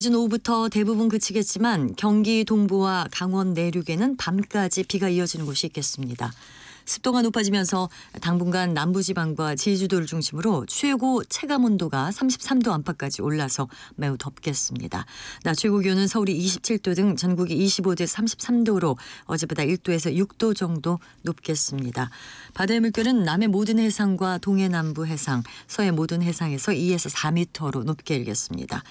이른 오후부터 대부분 그치겠지만 경기 동부와 강원 내륙에는 밤까지 비가 이어지는 곳이 있겠습니다. 습도가 높아지면서 당분간 남부지방과 제주도를 중심으로 최고 체감 온도가 33도 안팎까지 올라서 매우 덥겠습니다. 낮 최고 기온은 서울이 27도 등 전국이 25도 에 33도로 어제보다 1도에서 6도 정도 높겠습니다. 바다의 물결은 남해 모든 해상과 동해 남부 해상, 서해 모든 해상에서 2에서 4미터로 높게 일겠습니다.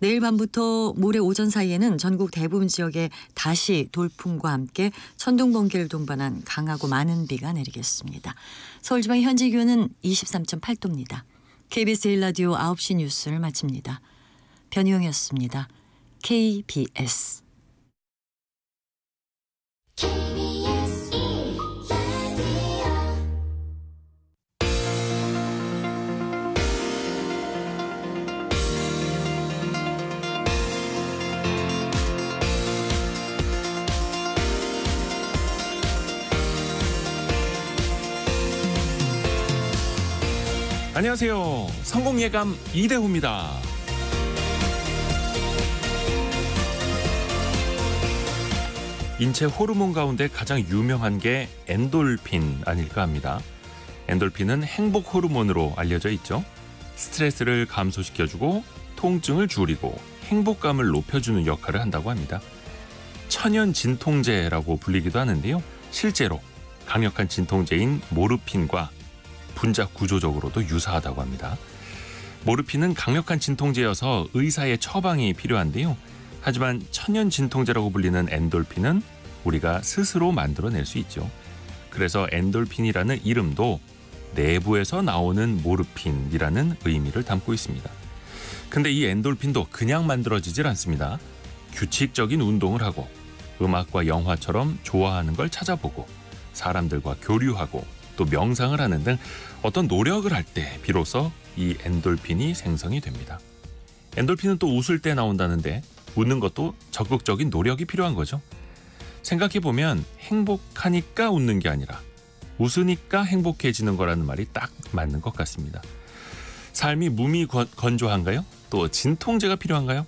내일 밤부터 모레 오전 사이에는 전국 대부분 지역에 다시 돌풍과 함께 천둥 번개를 동반한 강하고 많은 비가 비가 내리겠습니다. 서울지방 현지 기온은 23.8도입니다. KBS 1라디오 9시 뉴스를 마칩니다. 변희영이었습니다. KBS 안녕하세요. 성공 예감 이대호입니다. 인체 호르몬 가운데 가장 유명한 게 엔돌핀 아닐까 합니다. 엔돌핀은 행복 호르몬으로 알려져 있죠. 스트레스를 감소시켜주고 통증을 줄이고 행복감을 높여주는 역할을 한다고 합니다. 천연 진통제라고 불리기도 하는데요. 실제로 강력한 진통제인 모르핀과 분자 구조적으로도 유사하다고 합니다. 모르핀은 강력한 진통제여서 의사의 처방이 필요한데요. 하지만 천연 진통제라고 불리는 엔돌핀은 우리가 스스로 만들어낼 수 있죠. 그래서 엔돌핀이라는 이름도 내부에서 나오는 모르핀이라는 의미를 담고 있습니다. 근데 이 엔돌핀도 그냥 만들어지질 않습니다. 규칙적인 운동을 하고 음악과 영화처럼 좋아하는 걸 찾아보고 사람들과 교류하고 또 명상을 하는 등 어떤 노력을 할 때 비로소 이 엔돌핀이 생성이 됩니다. 엔돌핀은 또 웃을 때 나온다는데 웃는 것도 적극적인 노력이 필요한 거죠. 생각해보면 행복하니까 웃는 게 아니라 웃으니까 행복해지는 거라는 말이 딱 맞는 것 같습니다. 삶이 무미 건조한가요? 또 진통제가 필요한가요?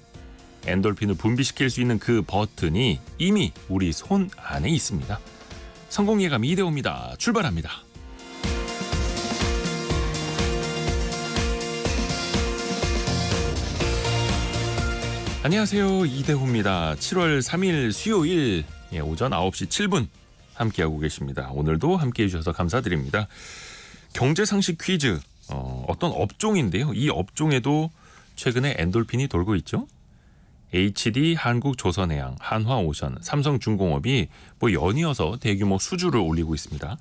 엔돌핀을 분비시킬 수 있는 그 버튼이 이미 우리 손 안에 있습니다. 성공 예감 이대호입니다. 출발합니다. 안녕하세요. 이대호입니다. 7월 3일 수요일 예, 오전 9시 7분 함께하고 계십니다. 오늘도 함께해 주셔서 감사드립니다. 경제상식 퀴즈 어, 어떤 업종인데요. 이 업종에도 최근에 엔돌핀이 돌고 있죠. HD 한국조선해양, 한화오션, 삼성중공업이 뭐 연이어서 대규모 수주를 올리고 있습니다.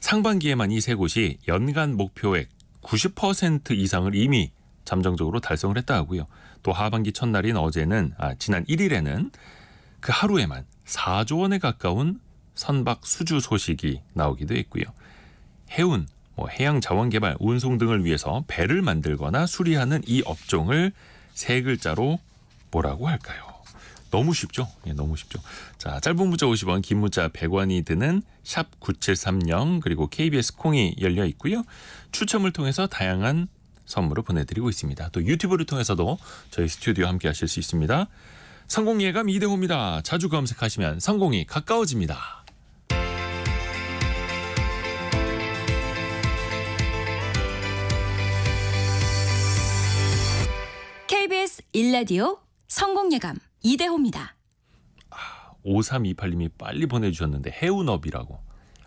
상반기에만 이 세 곳이 연간 목표액 90% 이상을 이미 잠정적으로 달성을 했다 하고요. 또 하반기 첫날인 어제는 아, 지난 1일에는 그 하루에만 4조 원에 가까운 선박 수주 소식이 나오기도 했고요. 해운, 뭐 해양 자원 개발, 운송 등을 위해서 배를 만들거나 수리하는 이 업종을 세 글자로 뭐라고 할까요? 너무 쉽죠? 예, 너무 쉽죠. 자, 짧은 문자 50원, 긴 문자 100원이 드는 샵 9730 그리고 KBS 콩이 열려 있고요. 추첨을 통해서 다양한 선물을 보내드리고 있습니다. 또 유튜브를 통해서도 저희 스튜디오 함께 하실 수 있습니다. 성공예감 이대호입니다. 자주 검색하시면 성공이 가까워집니다. KBS 일라디오 성공예감 이대호입니다. 아, 5328님이 빨리 보내주셨는데 해운업이라고.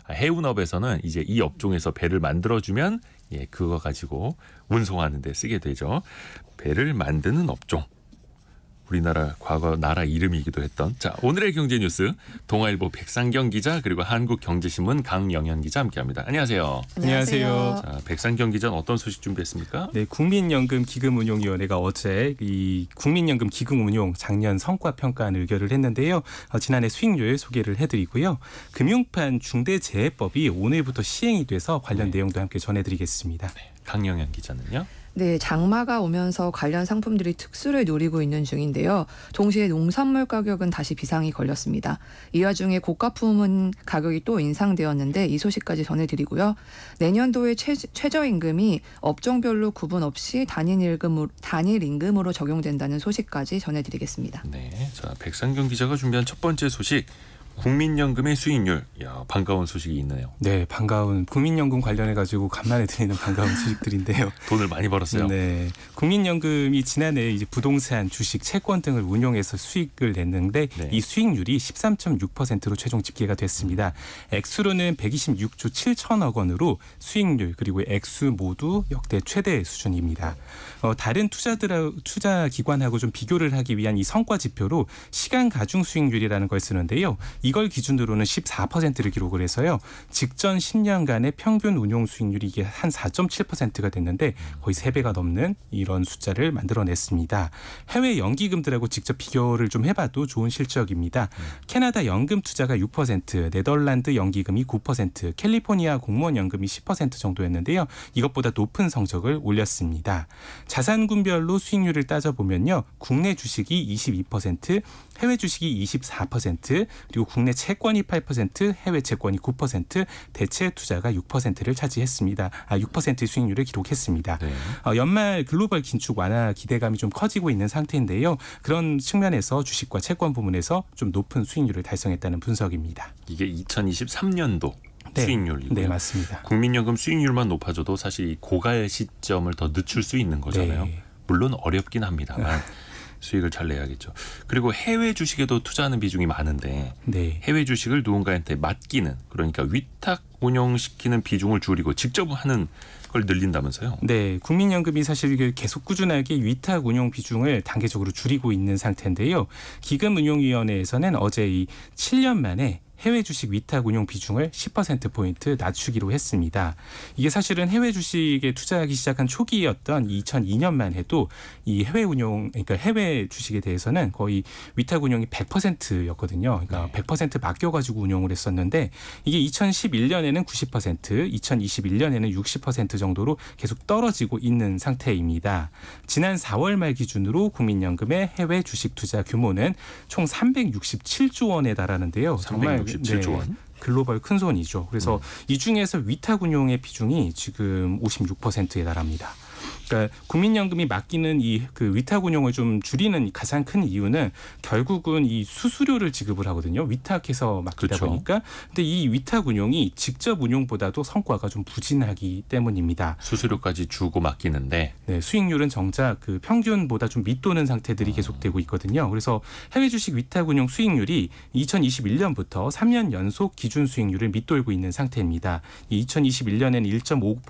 아, 해운업에서는 이제 이 업종에서 배를 만들어주면 예, 그거 가지고 운송하는 데 쓰게 되죠. 배를 만드는 업종. 우리나라 과거 나라 이름이기도 했던 자 오늘의 경제 뉴스 동아일보 백상경 기자 그리고 한국경제신문 강영현 기자 함께합니다. 안녕하세요. 안녕하세요. 자, 백상경 기자 어떤 소식 준비했습니까? 네, 국민연금 기금운용위원회가 어제 이 국민연금 기금운용 작년 성과 평가안 의결을 했는데요. 어, 지난해 수익률 소개를 해드리고요. 금융판 중대재해법이 오늘부터 시행이 돼서 관련 네. 내용도 함께 전해드리겠습니다. 네, 강영현 기자는요? 네, 장마가 오면서 관련 상품들이 특수를 노리고 있는 중인데요. 동시에 농산물 가격은 다시 비상이 걸렸습니다. 이 와중에 고가품은 가격이 또 인상되었는데 이 소식까지 전해드리고요. 내년도에 최, 최저임금이 업종별로 구분 없이 단일 임금으로, 단일 임금으로 적용된다는 소식까지 전해드리겠습니다. 네, 자 백상경 기자가 준비한 첫 번째 소식. 국민연금의 수익률. 야, 반가운 소식이 있네요. 네, 반가운 국민연금 관련해 가지고 간만에 드리는 반가운 소식들인데요. 돈을 많이 벌었어요. 네. 국민연금이 지난해 이제 부동산, 주식, 채권 등을 운용해서 수익을 냈는데 네. 이 수익률이 13.6%로 최종 집계가 됐습니다. 액수로는 126조 7천억 원으로 수익률 그리고 액수 모두 역대 최대 수준입니다. 어, 다른 투자들 투자 기관하고 좀 비교를 하기 위한 이 성과 지표로 시간 가중 수익률이라는 걸 쓰는데요. 이걸 기준으로는 14%를 기록을 해서요. 직전 10년간의 평균 운용 수익률이 이게 한 4.7%가 됐는데 거의 3배가 넘는 이런 숫자를 만들어냈습니다. 해외 연기금들하고 직접 비교를 좀 해봐도 좋은 실적입니다. 캐나다 연금 투자가 6%, 네덜란드 연기금이 9%, 캘리포니아 공무원 연금이 10% 정도였는데요. 이것보다 높은 성적을 올렸습니다. 자산군별로 수익률을 따져보면요. 국내 주식이 22%, 해외 주식이 24%, 그리고 국내 채권이 8%, 해외 채권이 9%, 대체 투자가 6%를 차지했습니다. 아, 6%의 수익률을 기록했습니다. 네. 어, 연말 글로벌 긴축 완화 기대감이 좀 커지고 있는 상태인데요. 그런 측면에서 주식과 채권 부문에서 좀 높은 수익률을 달성했다는 분석입니다. 이게 2023년도 네. 수익률이고요. 네, 맞습니다. 국민연금 수익률만 높아져도 사실 이 고갈 시점을 더 늦출 수 있는 거잖아요. 네. 물론 어렵긴 합니다만 수익을 잘 내야겠죠. 그리고 해외 주식에도 투자하는 비중이 많은데 네. 해외 주식을 누군가한테 맡기는 그러니까 위탁 운영시키는 비중을 줄이고 직접 하는 걸 늘린다면서요? 네, 국민연금이 사실 계속 꾸준하게 위탁 운용 비중을 단계적으로 줄이고 있는 상태인데요. 기금운용위원회에서는 어제 이 7년 만에 해외 주식 위탁 운용 비중을 10% 포인트 낮추기로 했습니다. 이게 사실은 해외 주식에 투자하기 시작한 초기였던 2002년만 해도 이 해외 운용 그러니까 해외 주식에 대해서는 거의 위탁 운용이 100%였거든요. 그러니까 네. 100% 맡겨 가지고 운용을 했었는데 이게 2011년에는 90%, 2021년에는 60% 정도로 계속 떨어지고 있는 상태입니다. 지난 4월 말 기준으로 국민연금의 해외 주식 투자 규모는 총 367조 원에 달하는데요. 정말 6조 원. 글로벌 큰 손이죠. 그래서 음. 이 중에서 위탁 운용의 비중이 지금 56%에 달합니다. 그러니까 국민연금이 맡기는 이 그 위탁 운용을 좀 줄이는 가장 큰 이유는 결국은 이 수수료를 지급을 하거든요. 위탁해서 맡기다 그렇죠. 보니까. 근데 이 위탁 운용이 직접 운용보다도 성과가 좀 부진하기 때문입니다. 수수료까지 주고 맡기는데 네, 수익률은 정작 그 평균보다 좀 밑도는 상태들이 아. 계속되고 있거든요. 그래서 해외 주식 위탁 운용 수익률이 2021년부터 3년 연속 기준 수익률을 밑돌고 있는 상태입니다. 2021년에는 1 5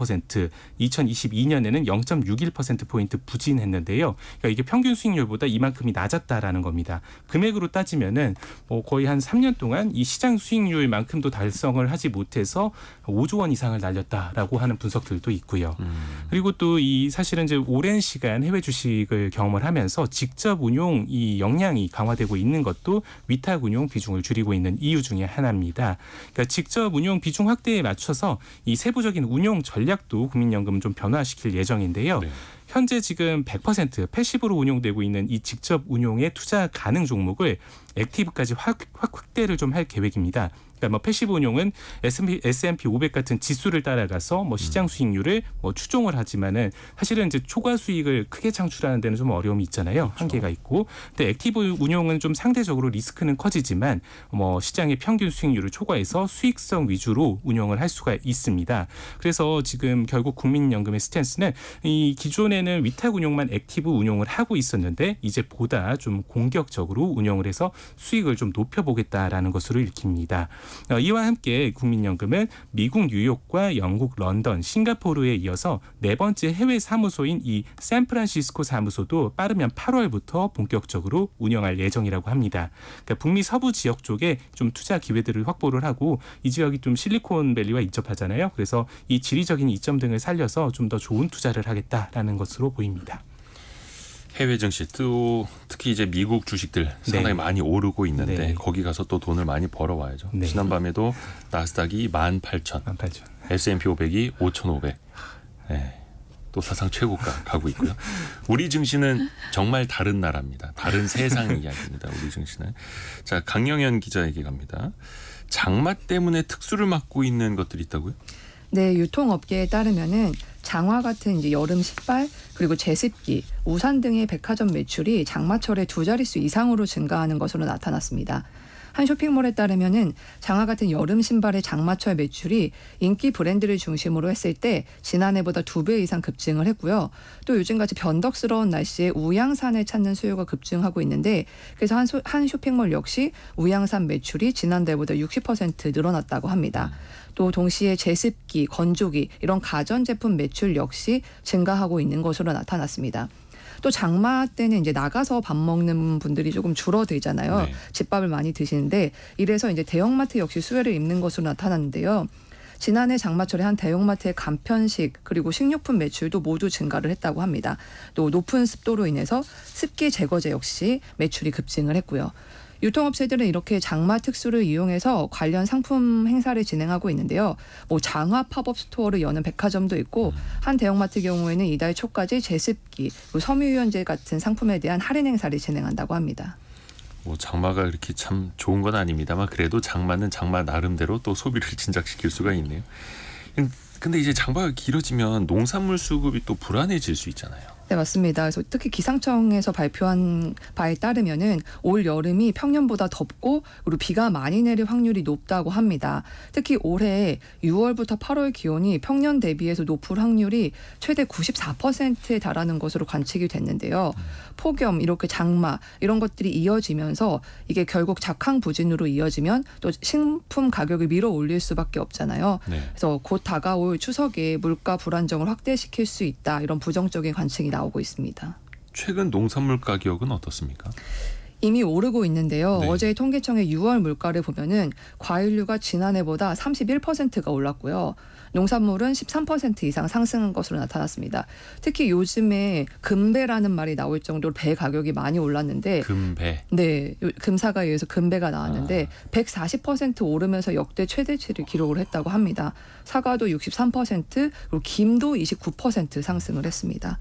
2022년에는 0. 0.61%포인트 부진했는데요. 그러니까 이게 평균 수익률보다 이만큼이 낮았다라는 겁니다. 금액으로 따지면은 뭐 거의 한 3년 동안 이 시장 수익률만큼도 달성을 하지 못해서 5조 원 이상을 날렸다라고 하는 분석들도 있고요. 음. 그리고 또 이 사실은 이제 오랜 시간 해외 주식을 경험을 하면서 직접 운용 이 역량이 강화되고 있는 것도 위탁 운용 비중을 줄이고 있는 이유 중에 하나입니다. 그러니까 직접 운용 비중 확대에 맞춰서 이 세부적인 운용 전략도 국민연금 좀 변화시킬 예정인데요. 있는데요. 네. 현재 지금 100% 패시브로 운용되고 있는 이 직접 운용의 투자 가능 종목을 액티브까지 확, 확 확대를 좀 할 계획입니다. 그러니까 뭐 패시브 운용은 S&P, S&P 500 같은 지수를 따라가서 뭐 시장 음. 수익률을 뭐 추종을 하지만은 사실은 이제 초과 수익을 크게 창출하는 데는 좀 어려움이 있잖아요. 그렇 한계가 있고. 근데 액티브 운용은 좀 상대적으로 리스크는 커지지만 뭐 시장의 평균 수익률을 초과해서 수익성 위주로 운영을 할 수가 있습니다. 그래서 지금 결국 국민연금의 스탠스는 이 기존에는 위탁 운용만 액티브 운용을 하고 있었는데 이제 보다 좀 공격적으로 운영을 해서 수익을 좀 높여보겠다라는 것으로 읽힙니다. 어, 이와 함께 국민연금은 미국 뉴욕과 영국 런던, 싱가포르에 이어서 네 번째 해외 사무소인 이 샌프란시스코 사무소도 빠르면 8월부터 본격적으로 운영할 예정이라고 합니다. 그러니까 북미 서부 지역 쪽에 좀 투자 기회들을 확보를 하고 이 지역이 좀 실리콘밸리와 인접하잖아요. 그래서 이 지리적인 이점 등을 살려서 좀 더 좋은 투자를 하겠다라는 것으로 보입니다. 해외 증시 또 특히 이제 미국 주식들 상당히 네. 많이 오르고 있는데 네. 거기 가서 또 돈을 많이 벌어와야죠. 네. 지난밤에도 나스닥이 18,000, 18,000. S&P 500이 5,500. 네. 또 사상 최고가 가고 있고요. 우리 증시는 정말 다른 나라입니다. 다른 세상 이야기입니다. 우리 증시는. 자, 강영현 기자에게 갑니다. 장마 때문에 특수를 맡고 있는 것들이 있다고요? 네, 유통업계에 따르면은 장화 같은 이제 여름 신발 그리고 제습기, 우산 등의 백화점 매출이 장마철에 두 자릿수 이상으로 증가하는 것으로 나타났습니다. 한 쇼핑몰에 따르면은 장화 같은 여름 신발의 장마철 매출이 인기 브랜드를 중심으로 했을 때 지난해보다 두 배 이상 급증을 했고요. 또 요즘같이 변덕스러운 날씨에 우양산을 찾는 수요가 급증하고 있는데 그래서 한, 소, 한 쇼핑몰 역시 우양산 매출이 지난달보다 60% 늘어났다고 합니다. 또 동시에 제습기, 건조기 이런 가전제품 매출 역시 증가하고 있는 것으로 나타났습니다. 또 장마 때는 이제 나가서 밥 먹는 분들이 조금 줄어들잖아요. 네. 집밥을 많이 드시는데 이래서 이제 대형마트 역시 수혜를 입는 것으로 나타났는데요. 지난해 장마철에 한 대형마트의 간편식 그리고 식료품 매출도 모두 증가를 했다고 합니다. 또 높은 습도로 인해서 습기 제거제 역시 매출이 급증을 했고요. 유통업체들은 이렇게 장마 특수를 이용해서 관련 상품 행사를 진행하고 있는데요. 뭐 장화 팝업 스토어를 여는 백화점도 있고 한 대형마트 경우에는 이달 초까지 제습기, 뭐 섬유유연제 같은 상품에 대한 할인 행사를 진행한다고 합니다. 뭐 장마가 이렇게 참 좋은 건 아닙니다만 그래도 장마는 장마 나름대로 또 소비를 진작시킬 수가 있네요. 음, 근데 이제 장마가 길어지면 농산물 수급이 또 불안해질 수 있잖아요. 네, 맞습니다. 그래서 특히 기상청에서 발표한 바에 따르면은 올 여름이 평년보다 덥고 그리고 비가 많이 내릴 확률이 높다고 합니다. 특히 올해 6월부터 8월 기온이 평년 대비해서 높을 확률이 최대 94%에 달하는 것으로 관측이 됐는데요. 폭염 이렇게 장마 이런 것들이 이어지면서 이게 결국 작황 부진으로 이어지면 또 식품 가격을 밀어 올릴 수밖에 없잖아요. 네. 그래서 곧 다가올 추석에 물가 불안정을 확대시킬 수 있다 이런 부정적인 관측이 나오고 있습니다. 최근 농산물 가격은 어떻습니까? 이미 오르고 있는데요. 네. 어제 통계청의 6월 물가를 보면은 과일류가 지난해보다 31%가 올랐고요. 농산물은 13% 이상 상승한 것으로 나타났습니다. 특히 요즘에 금배라는 말이 나올 정도로 배 가격이 많이 올랐는데 금배. 네. 금사가 의해서 금배가 나왔는데 아. 140% 오르면서 역대 최대치를 기록을 했다고 합니다. 사과도 63% 그리고 김도 29% 상승을 했습니다.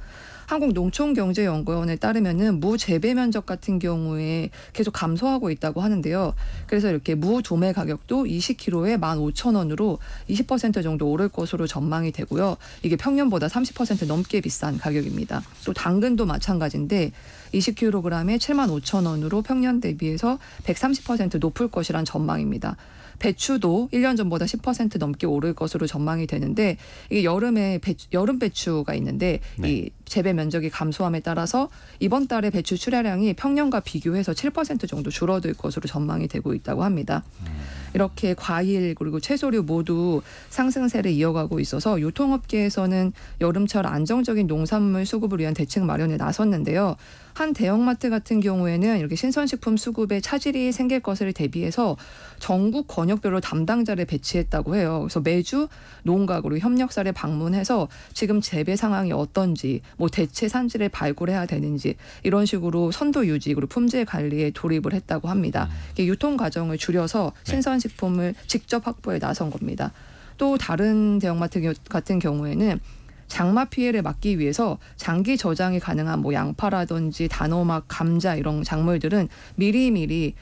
한국농촌경제연구원에 따르면은 무재배 면적 같은 경우에 계속 감소하고 있다고 하는데요. 그래서 이렇게 무조매 가격도 20kg에 15,000원으로 20% 정도 오를 것으로 전망이 되고요. 이게 평년보다 30% 넘게 비싼 가격입니다. 또 당근도 마찬가지인데 20kg에 75,000원으로 평년 대비해서 130% 높을 것이란 전망입니다. 배추도 1년 전보다 10% 넘게 오를 것으로 전망이 되는데 이게 여름에 배추, 여름 배추가 있는데 네. 이 재배 면적이 감소함에 따라서 이번 달에 배추 출하량이 평년과 비교해서 7% 정도 줄어들 것으로 전망이 되고 있다고 합니다. 음. 이렇게 과일 그리고 채소류 모두 상승세를 이어가고 있어서 유통업계에서는 여름철 안정적인 농산물 수급을 위한 대책 마련에 나섰는데요. 한 대형마트 같은 경우에는 이렇게 신선식품 수급에 차질이 생길 것을 대비해서 전국 권역별로 담당자를 배치했다고 해요. 그래서 매주 농가으로 협력사를 방문해서 지금 재배 상황이 어떤지, 뭐 대체 산지를 발굴해야 되는지 이런 식으로 선도 유지 그리고 품질 관리에 돌입을 했다고 합니다. 음. 이게 유통 과정을 줄여서 네. 신선식품을 직접 확보에 나선 겁니다. 또 다른 대형마트 같은 경우에는 장마 피해를 막기 위해서 장기 저장이 가능한 뭐 양파라든지 단호막 감자 이런 작물들은 미리미리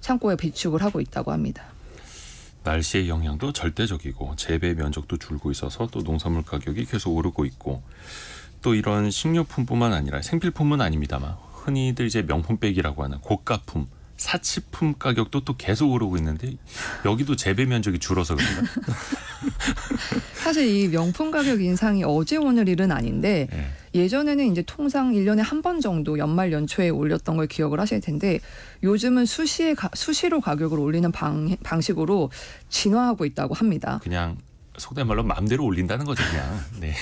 창고에 비축을 하고 있다고 합니다. 날씨의 영향도 절대적이고 재배 면적도 줄고 있어서 또 농산물 가격이 계속 오르고 있고 또 이런 식료품뿐만 아니라 생필품은 아닙니다만 흔히들 이제 명품백이라고 하는 고가품 사치품 가격도 또 계속 오르고 있는데 여기도 재배 면적이 줄어서 그런가? 사실 이 명품 가격 인상이 어제 오늘 일은 아닌데 네. 예전에는 이제 통상 일년에 한 번 정도 연말 연초에 올렸던 걸 기억을 하실 텐데 요즘은 수시에 가, 수시로 가격을 올리는 방, 방식으로 진화하고 있다고 합니다. 그냥 속된 말로 마음대로 올린다는 거죠 그냥. 네.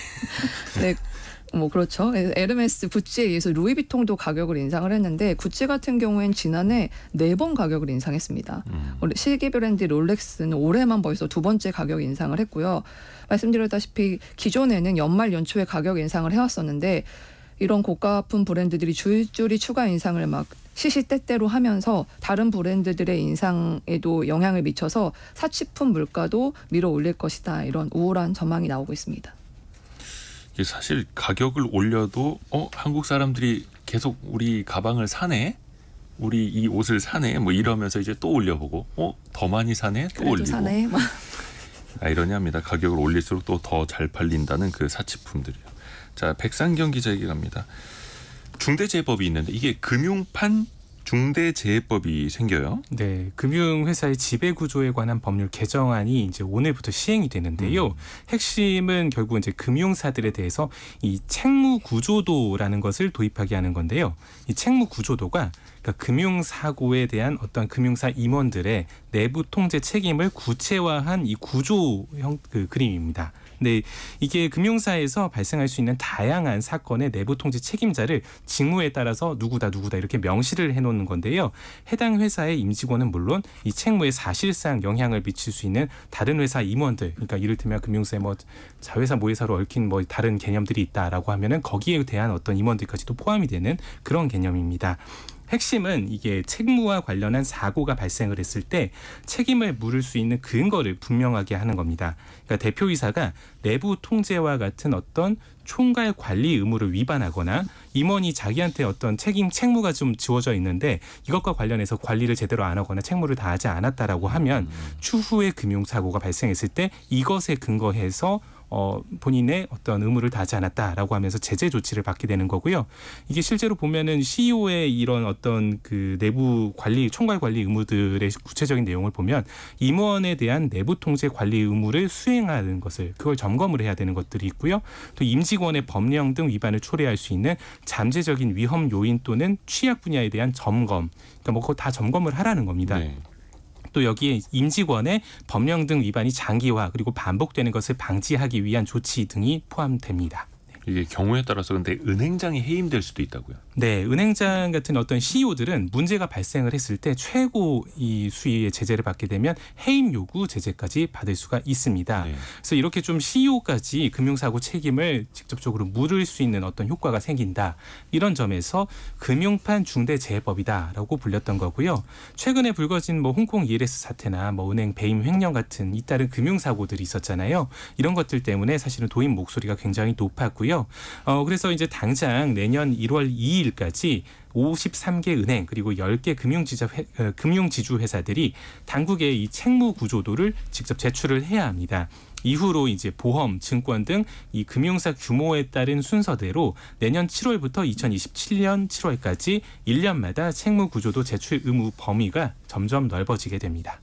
네뭐 그렇죠. 에르메스 구찌에 의해서 루이비통도 가격을 인상을 했는데 구찌 같은 경우엔 지난해 네 번 가격을 인상했습니다. 음. 실기 브랜드 롤렉스는 올해만 벌써 두 번째 가격 인상을 했고요. 말씀드렸다시피 기존에는 연말 연초에 가격 인상을 해왔었는데 이런 고가 아픈 브랜드들이 줄줄이 추가 인상을 막 시시때때로 하면서 다른 브랜드들의 인상에도 영향을 미쳐서 사치품 물가도 밀어 올릴 것이다. 이런 우울한 전망이 나오고 있습니다. 이게 사실 가격을 올려도 어 한국 사람들이 계속 우리 가방을 사네 우리 이 옷을 사네 뭐 이러면서 이제 또 올려보고 어 더 많이 사네 또 올리고 사네. 뭐. 아이러니합니다 가격을 올릴수록 또 더 잘 팔린다는 그 사치품들이요 자 백상경 기자에게 갑니다 중대재해법이 있는데 이게 금융판 중대재해법이 생겨요. 네, 금융회사의 지배구조에 관한 법률 개정안이 이제 오늘부터 시행이 되는데요. 음. 핵심은 결국 이제 금융사들에 대해서 이 책무구조도라는 것을 도입하게 하는 건데요. 이 책무구조도가 그러니까 금융사고에 대한 어떤 금융사 임원들의 내부 통제 책임을 구체화한 이 구조 형그 그림입니다. 네, 이게 금융사에서 발생할 수 있는 다양한 사건의 내부 통제 책임자를 직무에 따라서 누구다 누구다 이렇게 명시를 해놓는 건데요. 해당 회사의 임직원은 물론 이 책무에 사실상 영향을 미칠 수 있는 다른 회사 임원들, 그러니까 이를테면 금융사에 뭐 자회사 모회사로 얽힌 뭐 다른 개념들이 있다라고 하면은 거기에 대한 어떤 임원들까지도 포함이 되는 그런 개념입니다. 핵심은 이게 책무와 관련한 사고가 발생을 했을 때 책임을 물을 수 있는 근거를 분명하게 하는 겁니다. 그러니까 대표이사가 내부 통제와 같은 어떤 총괄 관리 의무를 위반하거나 임원이 자기한테 어떤 책임 책무가 좀 지워져 있는데 이것과 관련해서 관리를 제대로 안 하거나 책무를 다하지 않았다라고 하면 추후에 금융 사고가 발생했을 때 이것에 근거해서 어, 본인의 어떤 의무를 다하지 않았다라고 하면서 제재 조치를 받게 되는 거고요. 이게 실제로 보면은 CEO의 이런 어떤 그 내부 관리 총괄 관리 의무들의 구체적인 내용을 보면 임원에 대한 내부 통제 관리 의무를 수행하는 것을 그걸 점검을 해야 되는 것들이 있고요. 또 임직원의 법령 등 위반을 초래할 수 있는 잠재적인 위험 요인 또는 취약 분야에 대한 점검 그러니까 뭐 그거 다 점검을 하라는 겁니다. 네. 또 여기에 임직원의 법령 등 위반이 장기화 그리고 반복되는 것을 방지하기 위한 조치 등이 포함됩니다. 이게 경우에 따라서 근데 은행장이 해임될 수도 있다고요. 네, 은행장 같은 어떤 CEO들은 문제가 발생을 했을 때 최고 이 수위의 제재를 받게 되면 해임 요구 제재까지 받을 수가 있습니다. 네. 그래서 이렇게 좀 CEO까지 금융사고 책임을 직접적으로 물을 수 있는 어떤 효과가 생긴다. 이런 점에서 금융판 중대재해법이다라고 불렸던 거고요. 최근에 불거진 뭐 홍콩 ELS 사태나 뭐 은행 배임 횡령 같은 잇따른 금융사고들이 있었잖아요. 이런 것들 때문에 사실은 도입 목소리가 굉장히 높았고요. 있고요. 어, 그래서 이제 당장 내년 1월 2일까지 53개 은행 그리고 10개 금융지자 회, 어, 금융지주 회사들이 당국의 이 책무 구조도를 직접 제출을 해야 합니다. 이후로 이제 보험, 증권 등 이 금융사 규모에 따른 순서대로 내년 7월부터 2027년 7월까지 1년마다 책무 구조도 제출 의무 범위가 점점 넓어지게 됩니다.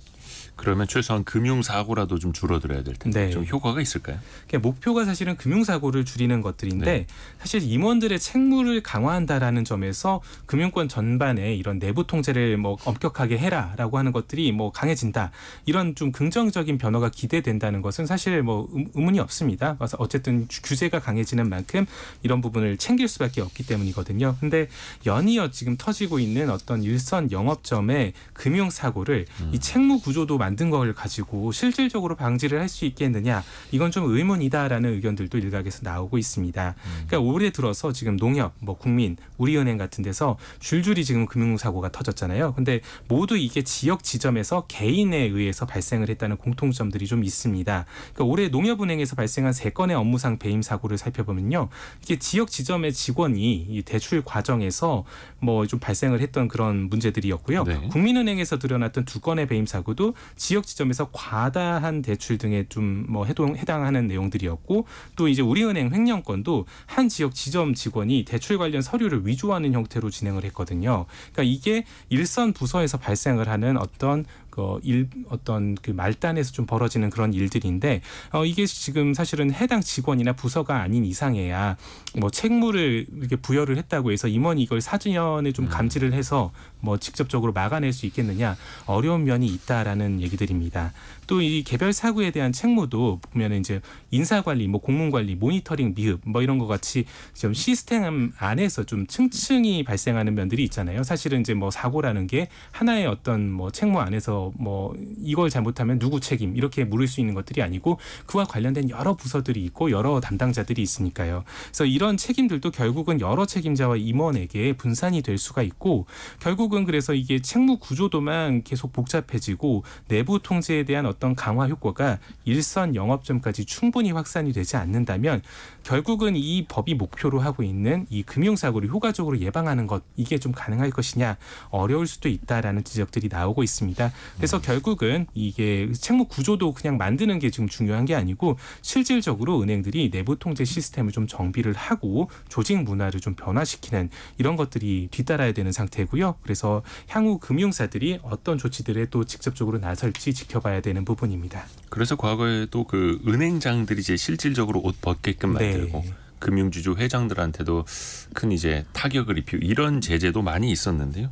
그러면 최소한 금융 사고라도 좀 줄어들어야 될 텐데 네. 좀 효과가 있을까요? 목표가 사실은 금융 사고를 줄이는 것들인데 네. 사실 임원들의 책무를 강화한다라는 점에서 금융권 전반에 이런 내부 통제를 뭐 엄격하게 해라라고 하는 것들이 뭐 강해진다 이런 좀 긍정적인 변화가 기대된다는 것은 사실 뭐 의문이 없습니다. 그래서 어쨌든 규제가 강해지는 만큼 이런 부분을 챙길 수밖에 없기 때문이거든요. 근데 연이어 지금 터지고 있는 어떤 일선 영업점의 금융 사고를 음. 이 책무 구조도 만 만든 걸 가지고 실질적으로 방지를 할 수 있겠느냐 이건 좀 의문이다라는 의견들도 일각에서 나오고 있습니다. 그러니까 음. 올해 들어서 지금 농협, 뭐 국민, 우리은행 같은 데서 줄줄이 지금 금융사고가 터졌잖아요. 근데 모두 이게 지역 지점에서 개인에 의해서 발생을 했다는 공통점들이 좀 있습니다. 그러니까 올해 농협은행에서 발생한 세 건의 업무상 배임 사고를 살펴보면요, 이게 지역 지점의 직원이 대출 과정에서 뭐 좀 발생을 했던 그런 문제들이었고요. 네. 국민은행에서 드러났던 두 건의 배임 사고도 지역 지점에서 과다한 대출 등에 좀 뭐 해당하는 내용들이었고 또 이제 우리은행 횡령권도한 지역 지점 직원이 대출 관련 서류를 위조하는 형태로 진행을 했거든요. 그러니까 이게 일선 부서에서 발생을 하는 어떤 그 일, 어떤 그 말단에서 좀 벌어지는 그런 일들인데 어, 이게 지금 사실은 해당 직원이나 부서가 아닌 이상해야 뭐 책무를 이렇게 부여를 했다고 해서 임원이 이걸 사전에 좀 음. 감지를 해서 뭐 직접적으로 막아낼 수 있겠느냐 어려운 면이 있다라는 얘기들입니다. 또이 개별 사고에 대한 책무도 보면은 이제 인사 관리, 뭐 공문 관리, 모니터링 미흡 뭐 이런 것 같이 좀 시스템 안에서 좀 층층이 발생하는 면들이 있잖아요. 사실은 이제 뭐 사고라는 게 하나의 어떤 뭐 책무 안에서 뭐 이걸 잘못하면 누구 책임 이렇게 물을 수 있는 것들이 아니고 그와 관련된 여러 부서들이 있고 여러 담당자들이 있으니까요. 그래서 이런 책임들도 결국은 여러 책임자와 임원에게 분산이 될 수가 있고 결국은 그래서 이게 책무 구조도만 계속 복잡해지고 내부 통제에 대한 어떤 강화 효과가 일선 영업점까지 충분히 확산이 되지 않는다면 결국은 이 법이 목표로 하고 있는 이 금융사고를 효과적으로 예방하는 것 이게 좀 가능할 것이냐 어려울 수도 있다라는 지적들이 나오고 있습니다. 그래서 음. 결국은 이게 채무 구조도 그냥 만드는 게 지금 중요한 게 아니고 실질적으로 은행들이 내부 통제 시스템을 좀 정비를 하고 조직 문화를 좀 변화시키는 이런 것들이 뒤따라야 되는 상태고요. 그래서 향후 금융사들이 어떤 조치들에 또 직접적으로 나설지 지켜봐야 되는 되는 부분입니다. 그래서 과거에도 그 은행장들이 이제 실질적으로 옷 벗게끔 네. 만들고 네. 금융주주 회장들한테도 큰 이제 타격을 입히고 이런 제재도 많이 있었는데요.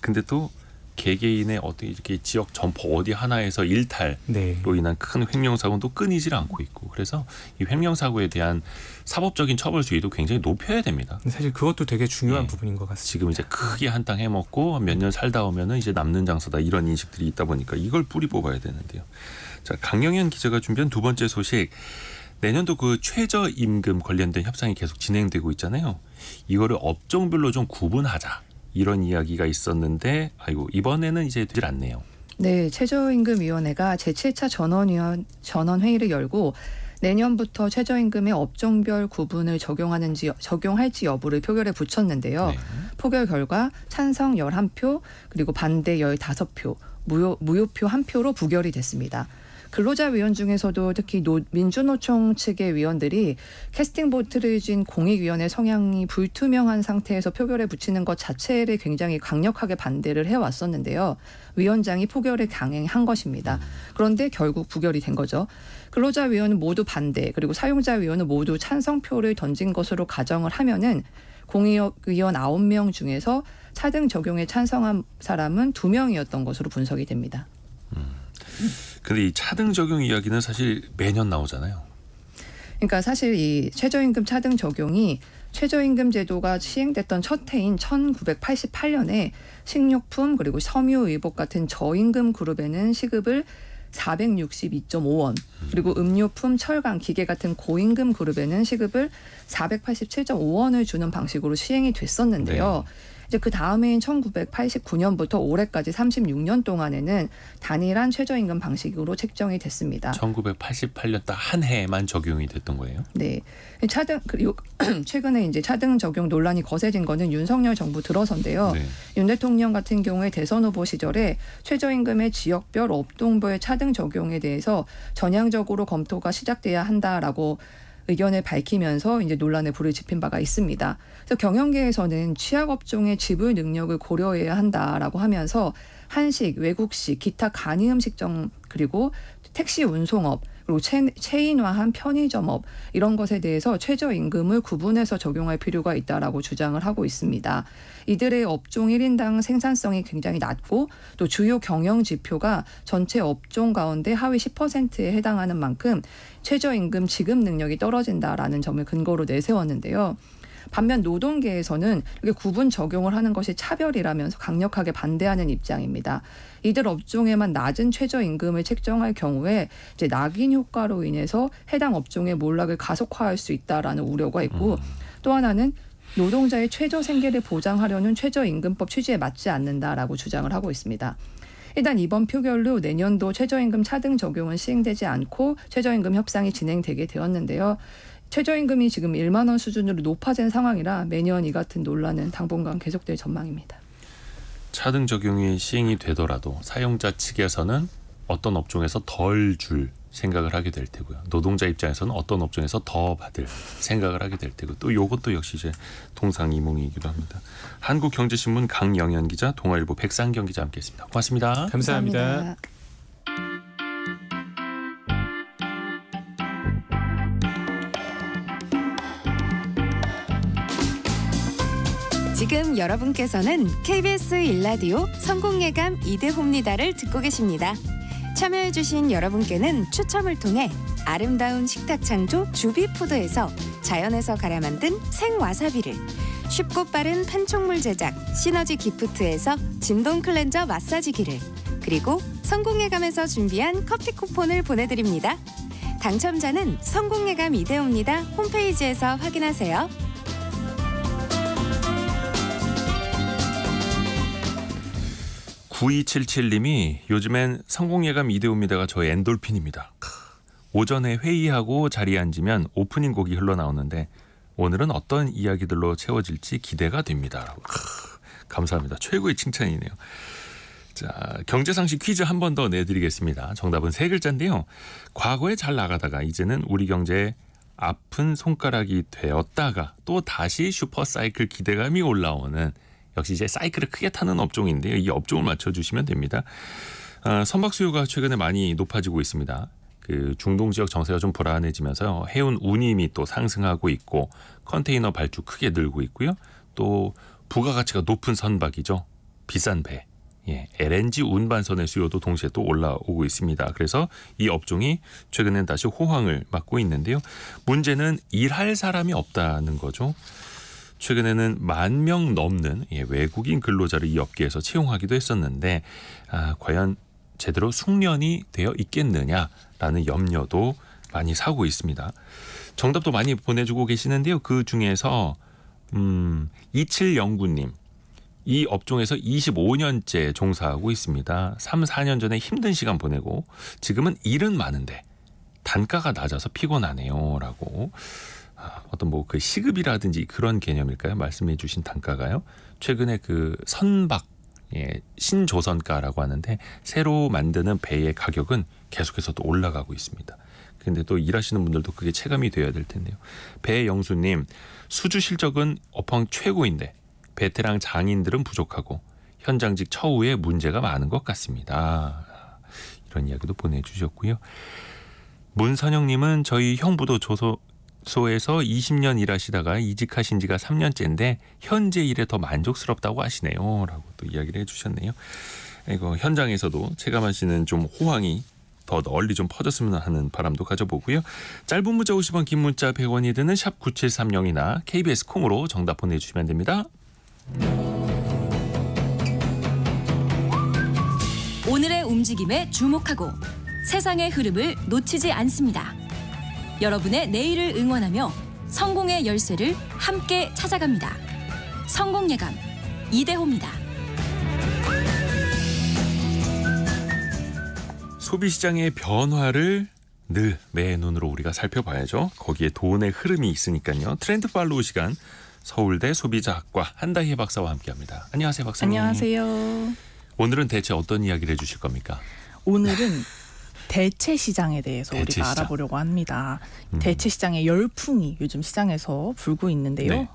근데 또 개개인의 어떤 이렇게 지역 점포 어디 하나에서 일탈로 네. 인한 큰 횡령 사고도 끊이질 않고 있고 그래서 이 횡령 사고에 대한 사법적인 처벌 수위도 굉장히 높여야 됩니다. 사실 그것도 되게 중요한 네. 부분인 것 같습니다. 지금 이제 크게 한 땅 해먹고 몇 년 살다 오면은 이제 남는 장소다 이런 인식들이 있다 보니까 이걸 뿌리 뽑아야 되는데요. 자 강영현 기자가 준비한 두 번째 소식. 내년도 그 최저임금 관련된 협상이 계속 진행되고 있잖아요. 이거를 업종별로 좀 구분하자. 이런 이야기가 있었는데 아이고 이번에는 이제 되질 않네요. 네, 최저임금위원회가 제7차 전원위원 전원 회의를 열고 내년부터 최저임금의 업종별 구분을 적용하는지 적용할지 여부를 표결에 붙였는데요. 네. 포결 결과 찬성 열한 표 그리고 반대 열다표 무효 무효표 한 표로 부결이 됐습니다. 근로자 위원 중에서도 특히 노, 민주노총 측의 위원들이 캐스팅 보트를 쥔 공익위원회 성향이 불투명한 상태에서 표결에 붙이는 것 자체를 굉장히 강력하게 반대를 해왔었는데요. 위원장이 포결을 강행한 것입니다. 그런데 결국 부결이 된 거죠. 근로자 위원은 모두 반대 그리고 사용자 위원은 모두 찬성표를 던진 것으로 가정을 하면은 공익위원 9명 중에서 차등 적용에 찬성한 사람은 2명이었던 것으로 분석이 됩니다. 근데 이 차등 적용 이야기는 사실 매년 나오잖아요. 그러니까 사실 이 최저임금 차등 적용이 최저임금 제도가 시행됐던 첫 해인 1988년에 식료품 그리고 섬유의복 같은 저임금 그룹에는 시급을 462.5원 그리고 음료품, 철강, 기계 같은 고임금 그룹에는 시급을 487.5원을 주는 방식으로 시행이 됐었는데요. 네. 이제 그 다음해인 1989년부터 올해까지 36년 동안에는 단일한 최저임금 방식으로 책정이 됐습니다. 1988년 딱 한 해에만 적용이 됐던 거예요? 네. 차등 그리고 최근에 이제 차등 적용 논란이 거세진 거는 윤석열 정부 들어서데요 네. 윤 대통령 같은 경우에 대선 후보 시절에 최저임금의 지역별 업동별 차등 적용에 대해서 전향적으로 검토가 시작돼야 한다라고 의견을 밝히면서 이제 논란에 불을 지핀 바가 있습니다. 그래서 경영계에서는 취약 업종의 지불 능력을 고려해야 한다라고 하면서 한식, 외국식, 기타 간이 음식점 그리고 택시 운송업 그리고 체, 인화한 편의점업 이런 것에 대해서 최저임금을 구분해서 적용할 필요가 있다라고 주장을 하고 있습니다. 이들의 업종 1인당 생산성이 굉장히 낮고 또 주요 경영 지표가 전체 업종 가운데 하위 10%에 해당하는 만큼 최저임금 지급 능력이 떨어진다라는 점을 근거로 내세웠는데요. 반면 노동계에서는 이게 구분 적용을 하는 것이 차별이라면서 강력하게 반대하는 입장입니다. 이들 업종에만 낮은 최저임금을 책정할 경우에 이제 낙인 효과로 인해서 해당 업종의 몰락을 가속화할 수 있다라는 우려가 있고 음. 또 하나는 노동자의 최저 생계를 보장하려는 최저임금법 취지에 맞지 않는다라고 주장을 하고 있습니다. 일단 이번 표결로 내년도 최저임금 차등 적용은 시행되지 않고 최저임금 협상이 진행되게 되었는데요. 최저임금이 지금 1만 원 수준으로 높아진 상황이라 매년 이 같은 논란은 당분간 계속될 전망입니다. 차등 적용이 시행이 되더라도 사용자 측에서는 어떤 업종에서 덜 줄 생각을 하게 될 테고요. 노동자 입장에서는 어떤 업종에서 더 받을 생각을 하게 될 테고 또 이것도 역시 이제 동상이몽이기도 합니다. 한국경제신문 강영현 기자, 동아일보 백상경 기자 함께했습니다. 고맙습니다 감사합니다. 감사합니다. 지금 여러분께서는 KBS 일라디오 성공예감 이대호입니다를 듣고 계십니다. 참여해주신 여러분께는 추첨을 통해 아름다운 식탁 창조 주비푸드에서 자연에서 갈아 만든 생와사비를 쉽고 빠른 판촉물 제작 시너지 기프트에서 진동 클렌저 마사지기를 그리고 성공예감에서 준비한 커피 쿠폰을 보내드립니다. 당첨자는 성공예감 이대호입니다 홈페이지에서 확인하세요. 9277님이 요즘엔 성공예감 이대호입니다가 저의 엔돌핀입니다. 오전에 회의하고 자리에 앉으면 오프닝 곡이 흘러나오는데 오늘은 어떤 이야기들로 채워질지 기대가 됩니다. 감사합니다. 최고의 칭찬이네요. 자, 경제상식 퀴즈 한 번 더 내드리겠습니다. 정답은 세 글자인데요. 과거에 잘 나가다가 이제는 우리 경제에 아픈 손가락이 되었다가 또 다시 슈퍼사이클 기대감이 올라오는 역시 이제 사이클을 크게 타는 업종인데요. 이 업종을 맞춰주시면 됩니다. 아, 선박 수요가 최근에 많이 높아지고 있습니다. 그 중동 지역 정세가 좀 불안해지면서 해운 운임이 또 상승하고 있고 컨테이너 발주 크게 늘고 있고요. 또 부가가치가 높은 선박이죠. 비싼 배. 예, LNG 운반선의 수요도 동시에 또 올라오고 있습니다. 그래서 이 업종이 최근엔 다시 호황을 맞고 있는데요. 문제는 일할 사람이 없다는 거죠. 최근에는 만 명 넘는 예, 외국인 근로자를 이 업계에서 채용하기도 했었는데 아, 과연 제대로 숙련이 되어 있겠느냐라는 염려도 많이 사고 있습니다. 정답도 많이 보내주고 계시는데요. 그 중에서 음, 2709님. 이 업종에서 25년째 종사하고 있습니다. 3, 4년 전에 힘든 시간 보내고 지금은 일은 많은데 단가가 낮아서 피곤하네요. 라고 어떤 뭐 그 시급이라든지 그런 개념일까요? 말씀해 주신 단가가요. 최근에 그 선박 예, 신조선가라고 하는데 새로 만드는 배의 가격은 계속해서 또 올라가고 있습니다. 근데 또 일하시는 분들도 그게 체감이 돼야 될 텐데요. 배영수님 수주 실적은 업황 최고인데 베테랑 장인들은 부족하고 현장직 처우에 문제가 많은 것 같습니다. 이런 이야기도 보내주셨고요. 문선영님은 저희 형부도 조선 소에서 20년 일하시다가 이직하신 지가 3년째인데 현재 일에 더 만족스럽다고 하시네요라고 또 이야기를 해주셨네요. 이거 현장에서도 체감하시는 좀 호황이 더 널리 좀 퍼졌으면 하는 바람도 가져보고요. 짧은 문자 50원, 긴 문자 100원이 드는 샵 9730이나 KBS 콩으로 정답 보내주시면 됩니다. 오늘의 움직임에 주목하고 세상의 흐름을 놓치지 않습니다. 여러분의 내일을 응원하며 성공의 열쇠를 함께 찾아갑니다. 성공 예감 이대호입니다. 소비 시장의 변화를 늘매 눈으로 우리가 살펴봐야죠. 거기에 돈의 흐름이 있으니까요. 트렌드 팔로우 시간 서울대 소비자학과 한다희 박사와 함께합니다. 안녕하세요, 박사님. 안녕하세요. 오늘은 대체 어떤 이야기를 해주실 겁니까? 오늘은 대체 시장에 대해서 대체 우리가 시장. 알아보려고 합니다. 음. 대체 시장의 열풍이 요즘 시장에서 불고 있는데요. 네.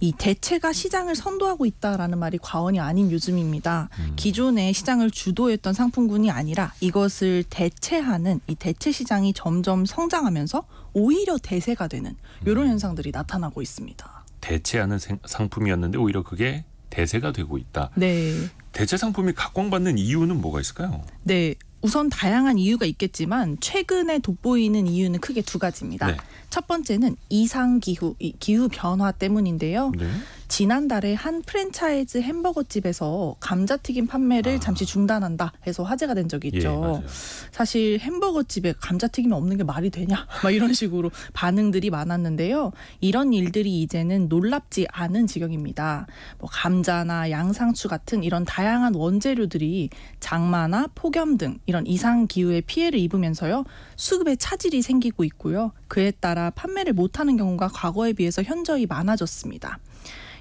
이 대체가 시장을 선도하고 있다라는 말이 과언이 아닌 요즘입니다. 음. 기존의 시장을 주도했던 상품군이 아니라 이것을 대체하는 이 대체 시장이 점점 성장하면서 오히려 대세가 되는 이런 음. 현상들이 나타나고 있습니다. 대체하는 상품이었는데 오히려 그게 대세가 되고 있다. 네. 대체 상품이 각광받는 이유는 뭐가 있을까요? 네, 우선 다양한 이유가 있겠지만 최근에 돋보이는 이유는 크게 두 가지입니다. 네. 첫 번째는 이상 기후 기후 변화 때문인데요. 네. 지난달에 한 프랜차이즈 햄버거 집에서 감자튀김 판매를 아. 잠시 중단한다 해서 화제가 된 적이 있죠. 예, 사실 햄버거 집에 감자튀김이 없는 게 말이 되냐? 막 이런 식으로 반응들이 많았는데요. 이런 일들이 이제는 놀랍지 않은 지경입니다. 뭐 감자나 양상추 같은 이런 다양한 원재료들이 장마나 폭염 등 이런 이상 기후에 피해를 입으면서요. 수급에 차질이 생기고 있고요. 그에 따라 판매를 못하는 경우가 과거에 비해서 현저히 많아졌습니다.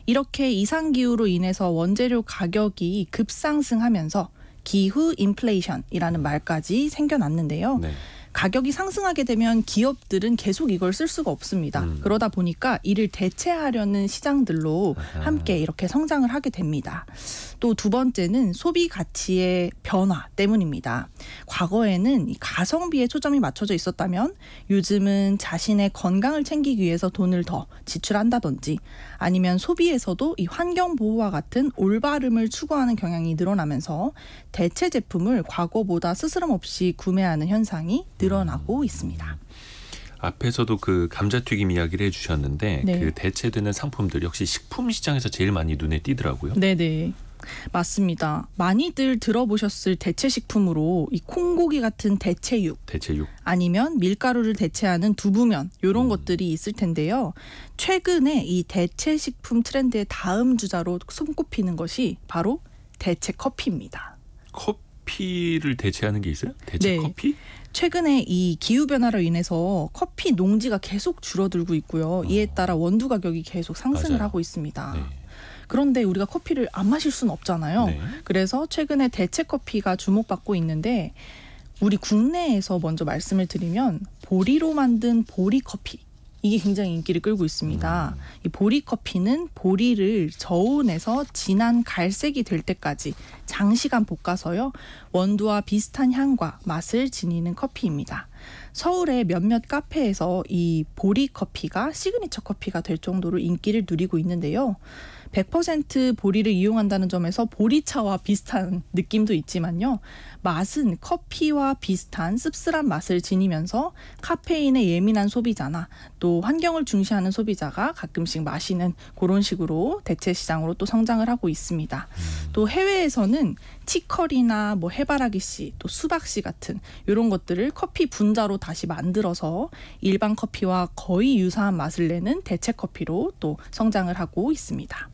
이렇게 이상기후로 인해서 원재료 가격이 급상승하면서 기후 인플레이션이라는 말까지 생겨났는데요. 네. 가격이 상승하게 되면 기업들은 계속 이걸 쓸 수가 없습니다. 음. 그러다 보니까 이를 대체하려는 시장들로 함께 이렇게 성장을 하게 됩니다. 또두 번째는 소비 가치의 변화 때문입니다. 과거에는 가성비에 초점이 맞춰져 있었다면 요즘은 자신의 건강을 챙기기 위해서 돈을 더 지출한다든지 아니면 소비에서도 이 환경 보호와 같은 올바름을 추구하는 경향이 늘어나면서 대체 제품을 과거보다 스스럼 없이 구매하는 현상이 늘어나고 음. 있습니다. 앞에서도 그 감자튀김 이야기를 해주셨는데 네. 그 대체되는 상품들 역시 식품 시장에서 제일 많이 눈에 띄더라고요. 네네. 맞습니다. 많이들 들어보셨을 대체 식품으로 이 콩고기 같은 대체육, 대체육. 아니면 밀가루를 대체하는 두부면 이런 음. 것들이 있을 텐데요. 최근에 이 대체 식품 트렌드의 다음 주자로 손꼽히는 것이 바로 대체 커피입니다. 커피를 대체하는 게 있어요? 대체 네. 커피? 최근에 이 기후 변화로 인해서 커피 농지가 계속 줄어들고 있고요. 이에 아. 따라 원두 가격이 계속 상승을 맞아요. 하고 있습니다. 네. 그런데 우리가 커피를 안 마실 수는 없잖아요. 네. 그래서 최근에 대체 커피가 주목받고 있는데 우리 국내에서 먼저 말씀을 드리면 보리로 만든 보리 커피. 이게 굉장히 인기를 끌고 있습니다. 음. 이 보리 커피는 보리를 저온에서 진한 갈색이 될 때까지 장시간 볶아서요. 원두와 비슷한 향과 맛을 지니는 커피입니다. 서울의 몇몇 카페에서 이 보리 커피가 시그니처 커피가 될 정도로 인기를 누리고 있는데요. 100% 보리를 이용한다는 점에서 보리차와 비슷한 느낌도 있지만요. 맛은 커피와 비슷한 씁쓸한 맛을 지니면서 카페인에 예민한 소비자나 또 환경을 중시하는 소비자가 가끔씩 마시는 그런 식으로 대체 시장으로 또 성장을 하고 있습니다. 음. 또 해외에서는 치커리나 뭐 해바라기 씨, 또 수박 씨 같은 이런 것들을 커피 분자로 다시 만들어서 일반 커피와 거의 유사한 맛을 내는 대체 커피로 또 성장을 하고 있습니다.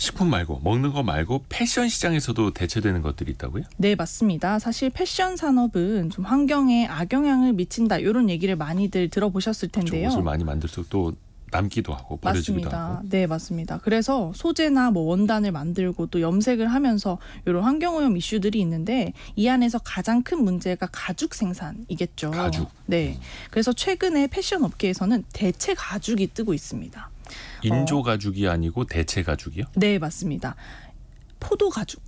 식품 말고 먹는 거 말고 패션 시장에서도 대체되는 것들이 있다고요? 네, 맞습니다. 사실 패션 산업은 좀 환경에 악영향을 미친다 이런 얘기를 많이들 들어보셨을 텐데요. 그렇죠. 옷을 많이 만들수록 또 남기도 하고 버려지기도 맞습니다. 하고. 네, 맞습니다. 그래서 소재나 뭐 원단을 만들고 또 염색을 하면서 이런 환경오염 이슈들이 있는데 이 안에서 가장 큰 문제가 가죽 생산이겠죠. 가죽. 네. 음. 그래서 최근에 패션 업계에서는 대체 가죽이 뜨고 있습니다. 어. 인조 가죽이 아니고 대체 가죽이요? 네, 맞습니다. 포도 가죽.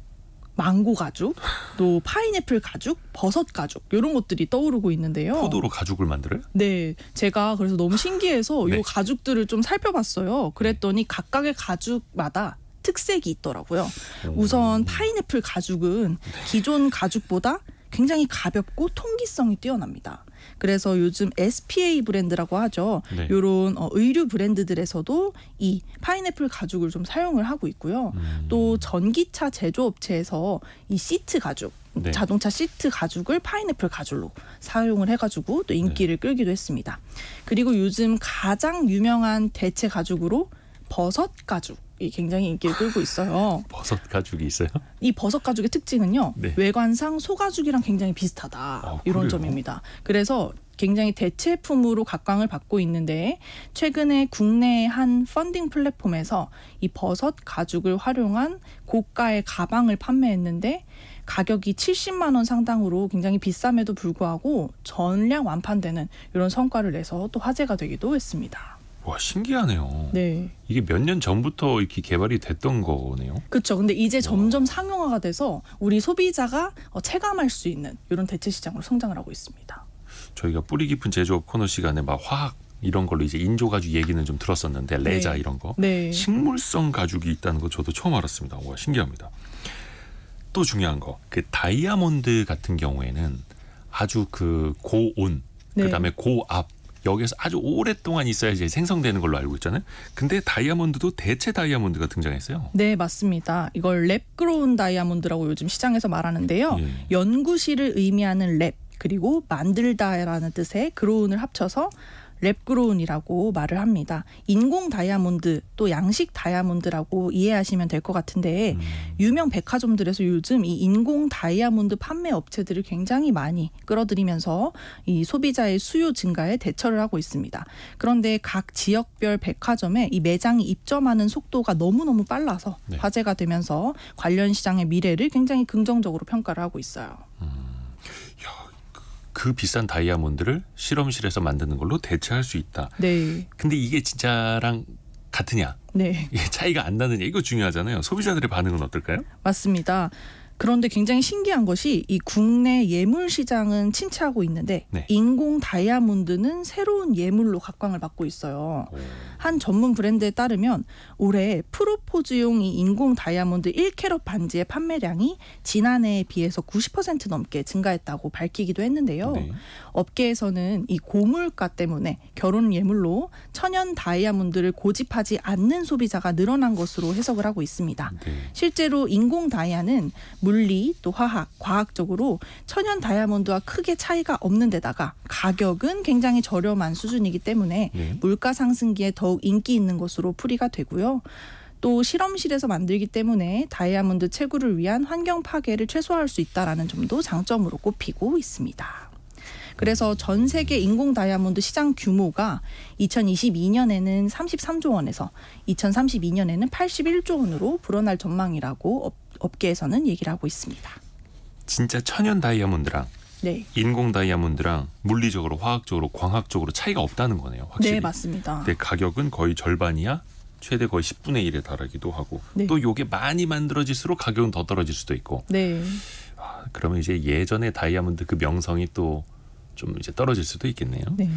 망고 가죽, 또 파인애플 가죽, 버섯 가죽 이런 것들이 떠오르고 있는데요. 포도로 가죽을 만들어요? 네, 제가 그래서 너무 신기해서 네. 이 가죽들을 좀 살펴봤어요. 그랬더니 네. 각각의 가죽마다 특색이 있더라고요. 우선 파인애플 가죽은 네. 기존 가죽보다 굉장히 가볍고 통기성이 뛰어납니다. 그래서 요즘 SPA 브랜드라고 하죠. 네. 요런 어, 의류 브랜드들에서도 이 파인애플 가죽을 좀 사용을 하고 있고요. 음. 또 전기차 제조업체에서 이 시트 가죽 네. 자동차 시트 가죽을 파인애플 가죽으로 사용을 해가지고 또 인기를 네. 끌기도 했습니다. 그리고 요즘 가장 유명한 대체 가죽으로 버섯 가죽 가죽이 굉장히 인기를 끌고 있어요. 버섯 가죽이 있어요? 이 버섯 가죽의 특징은요. 네. 외관상 소가죽이랑 굉장히 비슷하다. 아, 이런 그래요? 점입니다. 그래서 굉장히 대체품으로 각광을 받고 있는데 최근에 국내 한 펀딩 플랫폼에서 이 버섯 가죽을 활용한 고가의 가방을 판매했는데 가격이 70만 원 상당으로 굉장히 비쌈에도 불구하고 전량 완판되는 이런 성과를 내서 또 화제가 되기도 했습니다. 와 신기하네요. 네. 이게 몇 년 전부터 이렇게 개발이 됐던 거네요. 그렇죠. 근데 이제 점점 상용화가 돼서 우리 소비자가 어, 체감할 수 있는 이런 대체 시장으로 성장을 하고 있습니다. 저희가 뿌리 깊은 제조업 코너 시간에 막 화학 이런 걸로 이제 인조 가죽 얘기는 좀 들었었는데 네. 레자 네. 이런 거 네. 식물성 가죽이 있다는 거 저도 처음 알았습니다. 와 신기합니다. 또 중요한 거그 다이아몬드 같은 경우에는 아주 그 고온 네. 그다음에 고압 여기에서 아주 오랫동안 있어야지 생성되는 걸로 알고 있잖아요. 근데 다이아몬드도 대체 다이아몬드가 등장했어요. 네, 맞습니다. 이걸 랩그로운 다이아몬드라고 요즘 시장에서 말하는데요. 예. 연구실을 의미하는 랩 그리고 만들다라는 뜻의 그로운을 합쳐서 랩그로운이라고 말을 합니다. 인공 다이아몬드 또 양식 다이아몬드라고 이해하시면 될 것 같은데 음. 유명 백화점들에서 요즘 이 인공 다이아몬드 판매 업체들을 굉장히 많이 끌어들이면서 이 소비자의 수요 증가에 대처를 하고 있습니다. 그런데 각 지역별 백화점에 이 매장이 입점하는 속도가 너무너무 빨라서 네. 화제가 되면서 관련 시장의 미래를 굉장히 긍정적으로 평가를 하고 있어요. 음. 그 비싼 다이아몬드를 실험실에서 만드는 걸로 대체할 수 있다. 네. 근데 이게 진짜랑 같으냐? 네. 차이가 안 나느냐 이거 중요하잖아요. 소비자들의 반응은 어떨까요? 맞습니다. 그런데 굉장히 신기한 것이 이 국내 예물 시장은 침체하고 있는데 네. 인공 다이아몬드는 새로운 예물로 각광을 받고 있어요. 오. 한 전문 브랜드에 따르면 올해 프로포즈용 이 인공 다이아몬드 1캐럿 반지의 판매량이 지난해에 비해서 90% 넘게 증가했다고 밝히기도 했는데요. 네. 업계에서는 이 고물가 때문에 결혼 예물로 천연 다이아몬드를 고집하지 않는 소비자가 늘어난 것으로 해석을 하고 있습니다. 네. 실제로 인공 다이아는 물 물리 또 화학, 과학적으로 천연 다이아몬드와 크게 차이가 없는 데다가 가격은 굉장히 저렴한 수준이기 때문에 네. 물가 상승기에 더욱 인기 있는 것으로 풀이가 되고요. 또 실험실에서 만들기 때문에 다이아몬드 채굴을 위한 환경 파괴를 최소화할 수 있다라는 점도 장점으로 꼽히고 있습니다. 그래서 전 세계 인공 다이아몬드 시장 규모가 2022년에는 33조 원에서 2032년에는 81조 원으로 불어날 전망이라고 업계에서는 얘기를 하고 있습니다. 진짜 천연 다이아몬드랑 네. 인공 다이아몬드랑 물리적으로 화학적으로 광학적으로 차이가 없다는 거네요. 확실히. 네, 맞습니다. 근데 가격은 거의 절반이야. 최대 거의 10분의 1에 달하기도 하고 네. 또 요게 많이 만들어질수록 가격은 더 떨어질 수도 있고. 네. 아, 그러면 이제 예전의 다이아몬드 그 명성이 또 좀 이제 떨어질 수도 있겠네요. 네.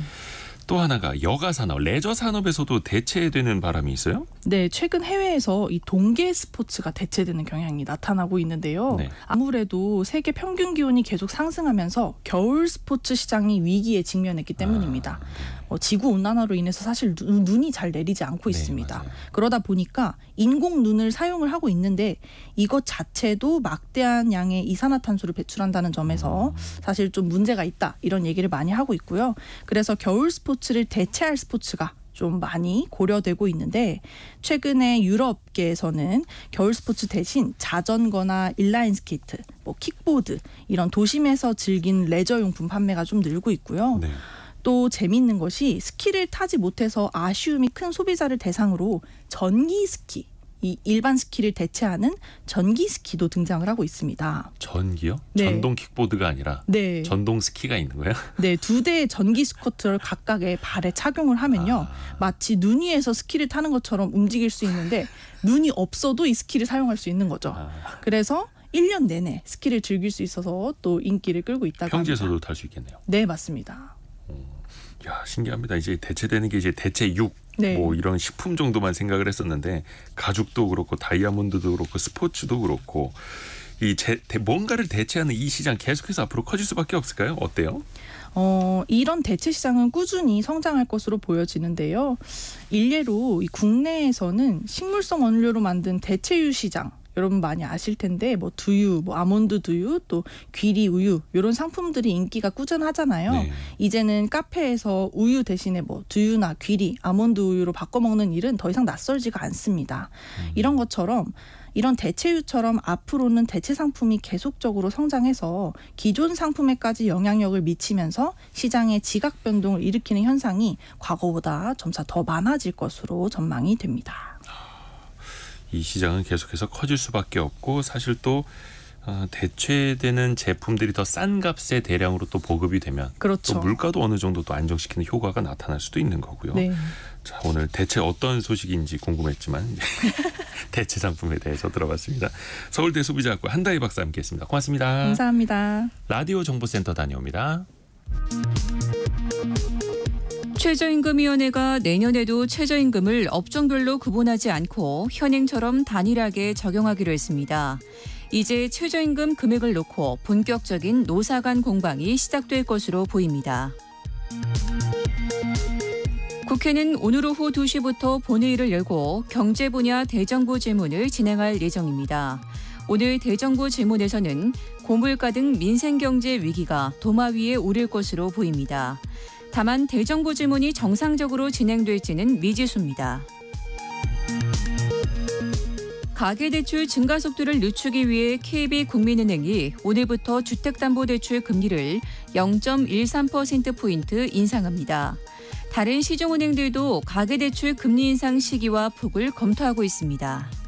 또 하나가 여가 산업, 레저 산업에서도 대체되는 바람이 있어요? 네, 최근 해외에서 이 동계 스포츠가 대체되는 경향이 나타나고 있는데요. 네. 아무래도 세계 평균 기온이 계속 상승하면서 겨울 스포츠 시장이 위기에 직면했기 때문입니다. 아. 어, 지구 온난화로 인해서 사실 눈, 눈이 잘 내리지 않고 네, 있습니다. 네, 그러다 보니까 인공 눈을 사용을 하고 있는데 이것 자체도 막대한 양의 이산화탄소를 배출한다는 점에서 음. 사실 좀 문제가 있다 이런 얘기를 많이 하고 있고요. 그래서 겨울 스포츠를 대체할 스포츠가 좀 많이 고려되고 있는데 최근에 유럽계에서는 겨울 스포츠 대신 자전거나 인라인 스케이트, 뭐 킥보드 이런 도심에서 즐긴 레저 용품 판매가 좀 늘고 있고요. 네. 또 재미있는 것이 스키를 타지 못해서 아쉬움이 큰 소비자를 대상으로 전기 스키 이 일반 스키를 대체하는 전기 스키도 등장을 하고 있습니다. 전기요? 네. 전동 킥보드가 아니라 네. 전동 스키가 있는 거예요? 네, 두 대의 전기 스커트를 각각의 발에 착용을 하면요. 아. 마치 눈 위에서 스키를 타는 것처럼 움직일 수 있는데 눈이 없어도 이 스키를 사용할 수 있는 거죠. 아. 그래서 1년 내내 스키를 즐길 수 있어서 또 인기를 끌고 있다고 평지에서도 탈 수 있겠네요. 네, 맞습니다. 야 신기합니다. 이제 대체되는 게 이제 대체육 네. 뭐 이런 식품 정도만 생각을 했었는데 가죽도 그렇고 다이아몬드도 그렇고 스포츠도 그렇고 이 제, 뭔가를 대체하는 이 시장 계속해서 앞으로 커질 수밖에 없을까요? 어때요? 어, 이런 대체 시장은 꾸준히 성장할 것으로 보여지는데요. 일례로 국내에서는 식물성 원료로 만든 대체유 시장 여러분 많이 아실 텐데 뭐 두유, 뭐 아몬드 두유, 또 귀리 우유 이런 상품들이 인기가 꾸준하잖아요. 네. 이제는 카페에서 우유 대신에 뭐 두유나 귀리, 아몬드 우유로 바꿔 먹는 일은 더 이상 낯설지가 않습니다. 음. 이런 것처럼 이런 대체유처럼 앞으로는 대체 상품이 계속적으로 성장해서 기존 상품에까지 영향력을 미치면서 시장의 지각 변동을 일으키는 현상이 과거보다 점차 더 많아질 것으로 전망이 됩니다. 이 시장은 계속해서 커질 수밖에 없고 사실 또 어, 대체되는 제품들이 더 싼 값에 대량으로 또 보급이 되면 그렇죠. 또 물가도 어느 정도 또 안정시키는 효과가 나타날 수도 있는 거고요. 네. 자 오늘 대체 어떤 소식인지 궁금했지만 대체 상품에 대해서 들어봤습니다. 서울대 소비자학과 한다희 박사 함께했습니다. 고맙습니다. 감사합니다. 라디오 정보센터 다녀옵니다. 최저임금위원회가 내년에도 최저임금을 업종별로 구분하지 않고 현행처럼 단일하게 적용하기로 했습니다. 이제 최저임금 금액을 놓고 본격적인 노사 간 공방이 시작될 것으로 보입니다. 국회는 오늘 오후 2시부터 본회의를 열고 경제 분야 대정부 질문을 진행할 예정입니다. 오늘 대정부 질문에서는 고물가 등 민생경제 위기가 도마 위에 오를 것으로 보입니다. 다만 대정부 질문이 정상적으로 진행될지는 미지수입니다. 가계대출 증가 속도를 늦추기 위해 KB 국민은행이 오늘부터 주택담보대출 금리를 0.13%포인트 인상합니다. 다른 시중은행들도 가계대출 금리 인상 시기와 폭을 검토하고 있습니다.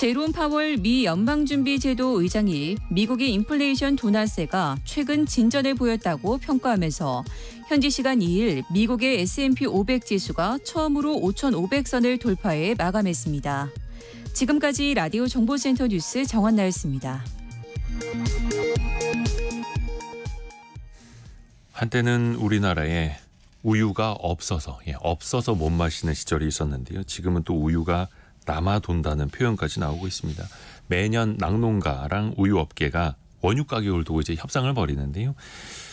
제롬 파월 미 연방준비제도 의장이 미국의 인플레이션 도나세가 최근 진전을 보였다고 평가하면서 현지 시간 2일 미국의 S&P 500 지수가 처음으로 5,500선을 돌파해 마감했습니다. 지금까지 라디오 정보센터 뉴스 정한나였습니다. 한때는 우리나라에 우유가 없어서 예, 없어서 못 마시는 시절이 있었는데요. 지금은 또 우유가 남아 돈다는 표현까지 나오고 있습니다. 매년 낙농가랑 우유업계가 원유 가격을 두고 이제 협상을 벌이는데요.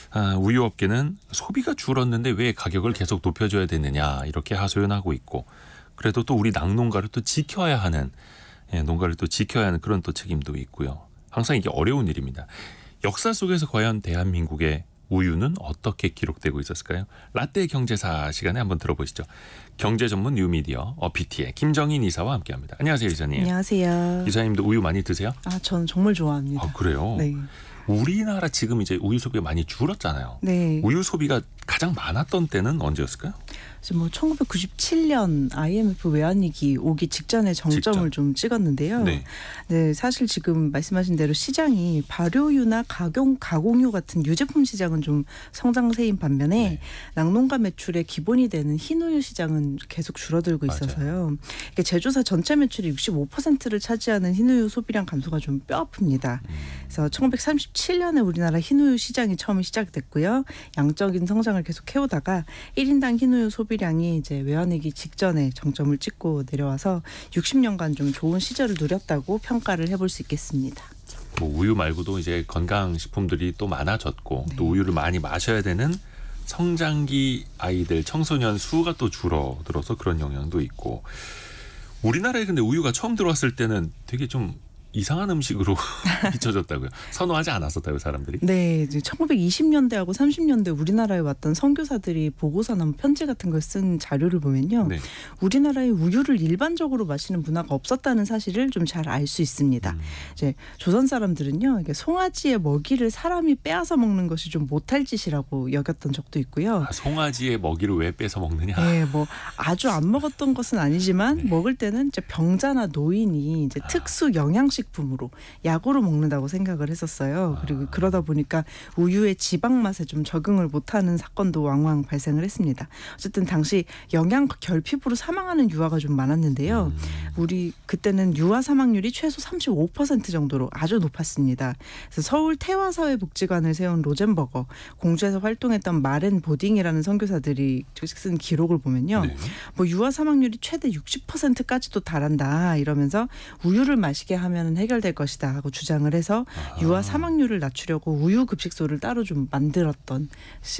아, 우유업계는 소비가 줄었는데 왜 가격을 계속 높여줘야 되느냐 이렇게 하소연하고 있고 그래도 또 우리 낙농가를 또 지켜야 하는 예, 농가를 또 지켜야 하는 그런 또 책임도 있고요. 항상 이게 어려운 일입니다. 역사 속에서 과연 대한민국의 우유는 어떻게 기록되고 있었을까요? 라떼 경제사 시간에 한번 들어보시죠. 경제 전문 뉴미디어 어피티의 김정인 이사와 함께합니다. 안녕하세요 이사님. 안녕하세요. 이사님도 우유 많이 드세요? 아 저는 정말 좋아합니다. 아 그래요? 네. 우리나라 지금 이제 우유 소비가 많이 줄었잖아요. 네. 우유 소비가 가장 많았던 때는 언제였을까요? 그래서 뭐 1997년 IMF 외환위기 오기 직전에 정점을 직전. 좀 찍었는데요. 네. 네. 사실 지금 말씀하신 대로 시장이 발효유나 가공 가공유 같은 유제품 시장은 좀 성장세인 반면에 네. 낙농가 매출의 기본이 되는 흰우유 시장은 계속 줄어들고 있어서요. 이게 제조사 전체 매출의 65%를 차지하는 흰우유 소비량 감소가 좀 뼈아픕니다. 음. 그래서 1937년에 우리나라 흰우유 시장이 처음 시작됐고요. 양적인 성장을 계속 해오다가 1인당 흰우유 소비 소비량이 이제 외환위기 직전에 정점을 찍고 내려와서 60년간 좀 좋은 시절을 누렸다고 평가를 해볼 수 있겠습니다. 뭐 우유 말고도 이제 건강 식품들이 또 많아졌고 네. 또 우유를 많이 마셔야 되는 성장기 아이들 청소년 수가 또 줄어들어서 그런 영향도 있고 우리나라에 근데 우유가 처음 들어왔을 때는 되게 좀 이상한 음식으로 비춰졌다고요. 선호하지 않았었다고요, 사람들이? 네, 이제 1920년대하고 30년대 우리나라에 왔던 선교사들이 보고서나 뭐 편지 같은 걸 쓴 자료를 보면요. 네. 우리나라에 우유를 일반적으로 마시는 문화가 없었다는 사실을 좀 잘 알 수 있습니다. 음. 이제 조선 사람들은요. 이게 송아지의 먹이를 사람이 빼앗아 먹는 것이 좀 못할 짓이라고 여겼던 적도 있고요. 아, 송아지의 먹이를 왜 빼서 먹느냐? 네, 뭐 아주 안 먹었던 것은 아니지만 네. 먹을 때는 이제 병자나 노인이 이제 특수 영양식 식품으로 약으로 먹는다고 생각을 했었어요. 아. 그리고 그러다 보니까 우유의 지방 맛에 좀 적응을 못하는 사건도 왕왕 발생을 했습니다. 어쨌든 당시 영양 결핍으로 사망하는 유아가 좀 많았는데요. 음. 우리 그때는 유아 사망률이 최소 35% 정도로 아주 높았습니다. 그래서 서울 태화사회복지관을 세운 로젠버거, 공주에서 활동했던 마렌 보딩이라는 선교사들이 쓴 기록을 보면요. 네. 뭐 유아 사망률이 최대 60%까지도 달한다 이러면서 우유를 마시게 하면 해결될 것이다 하고 주장을 해서 아 유아 사망률을 낮추려고 우유 급식소를 따로 좀 만들었던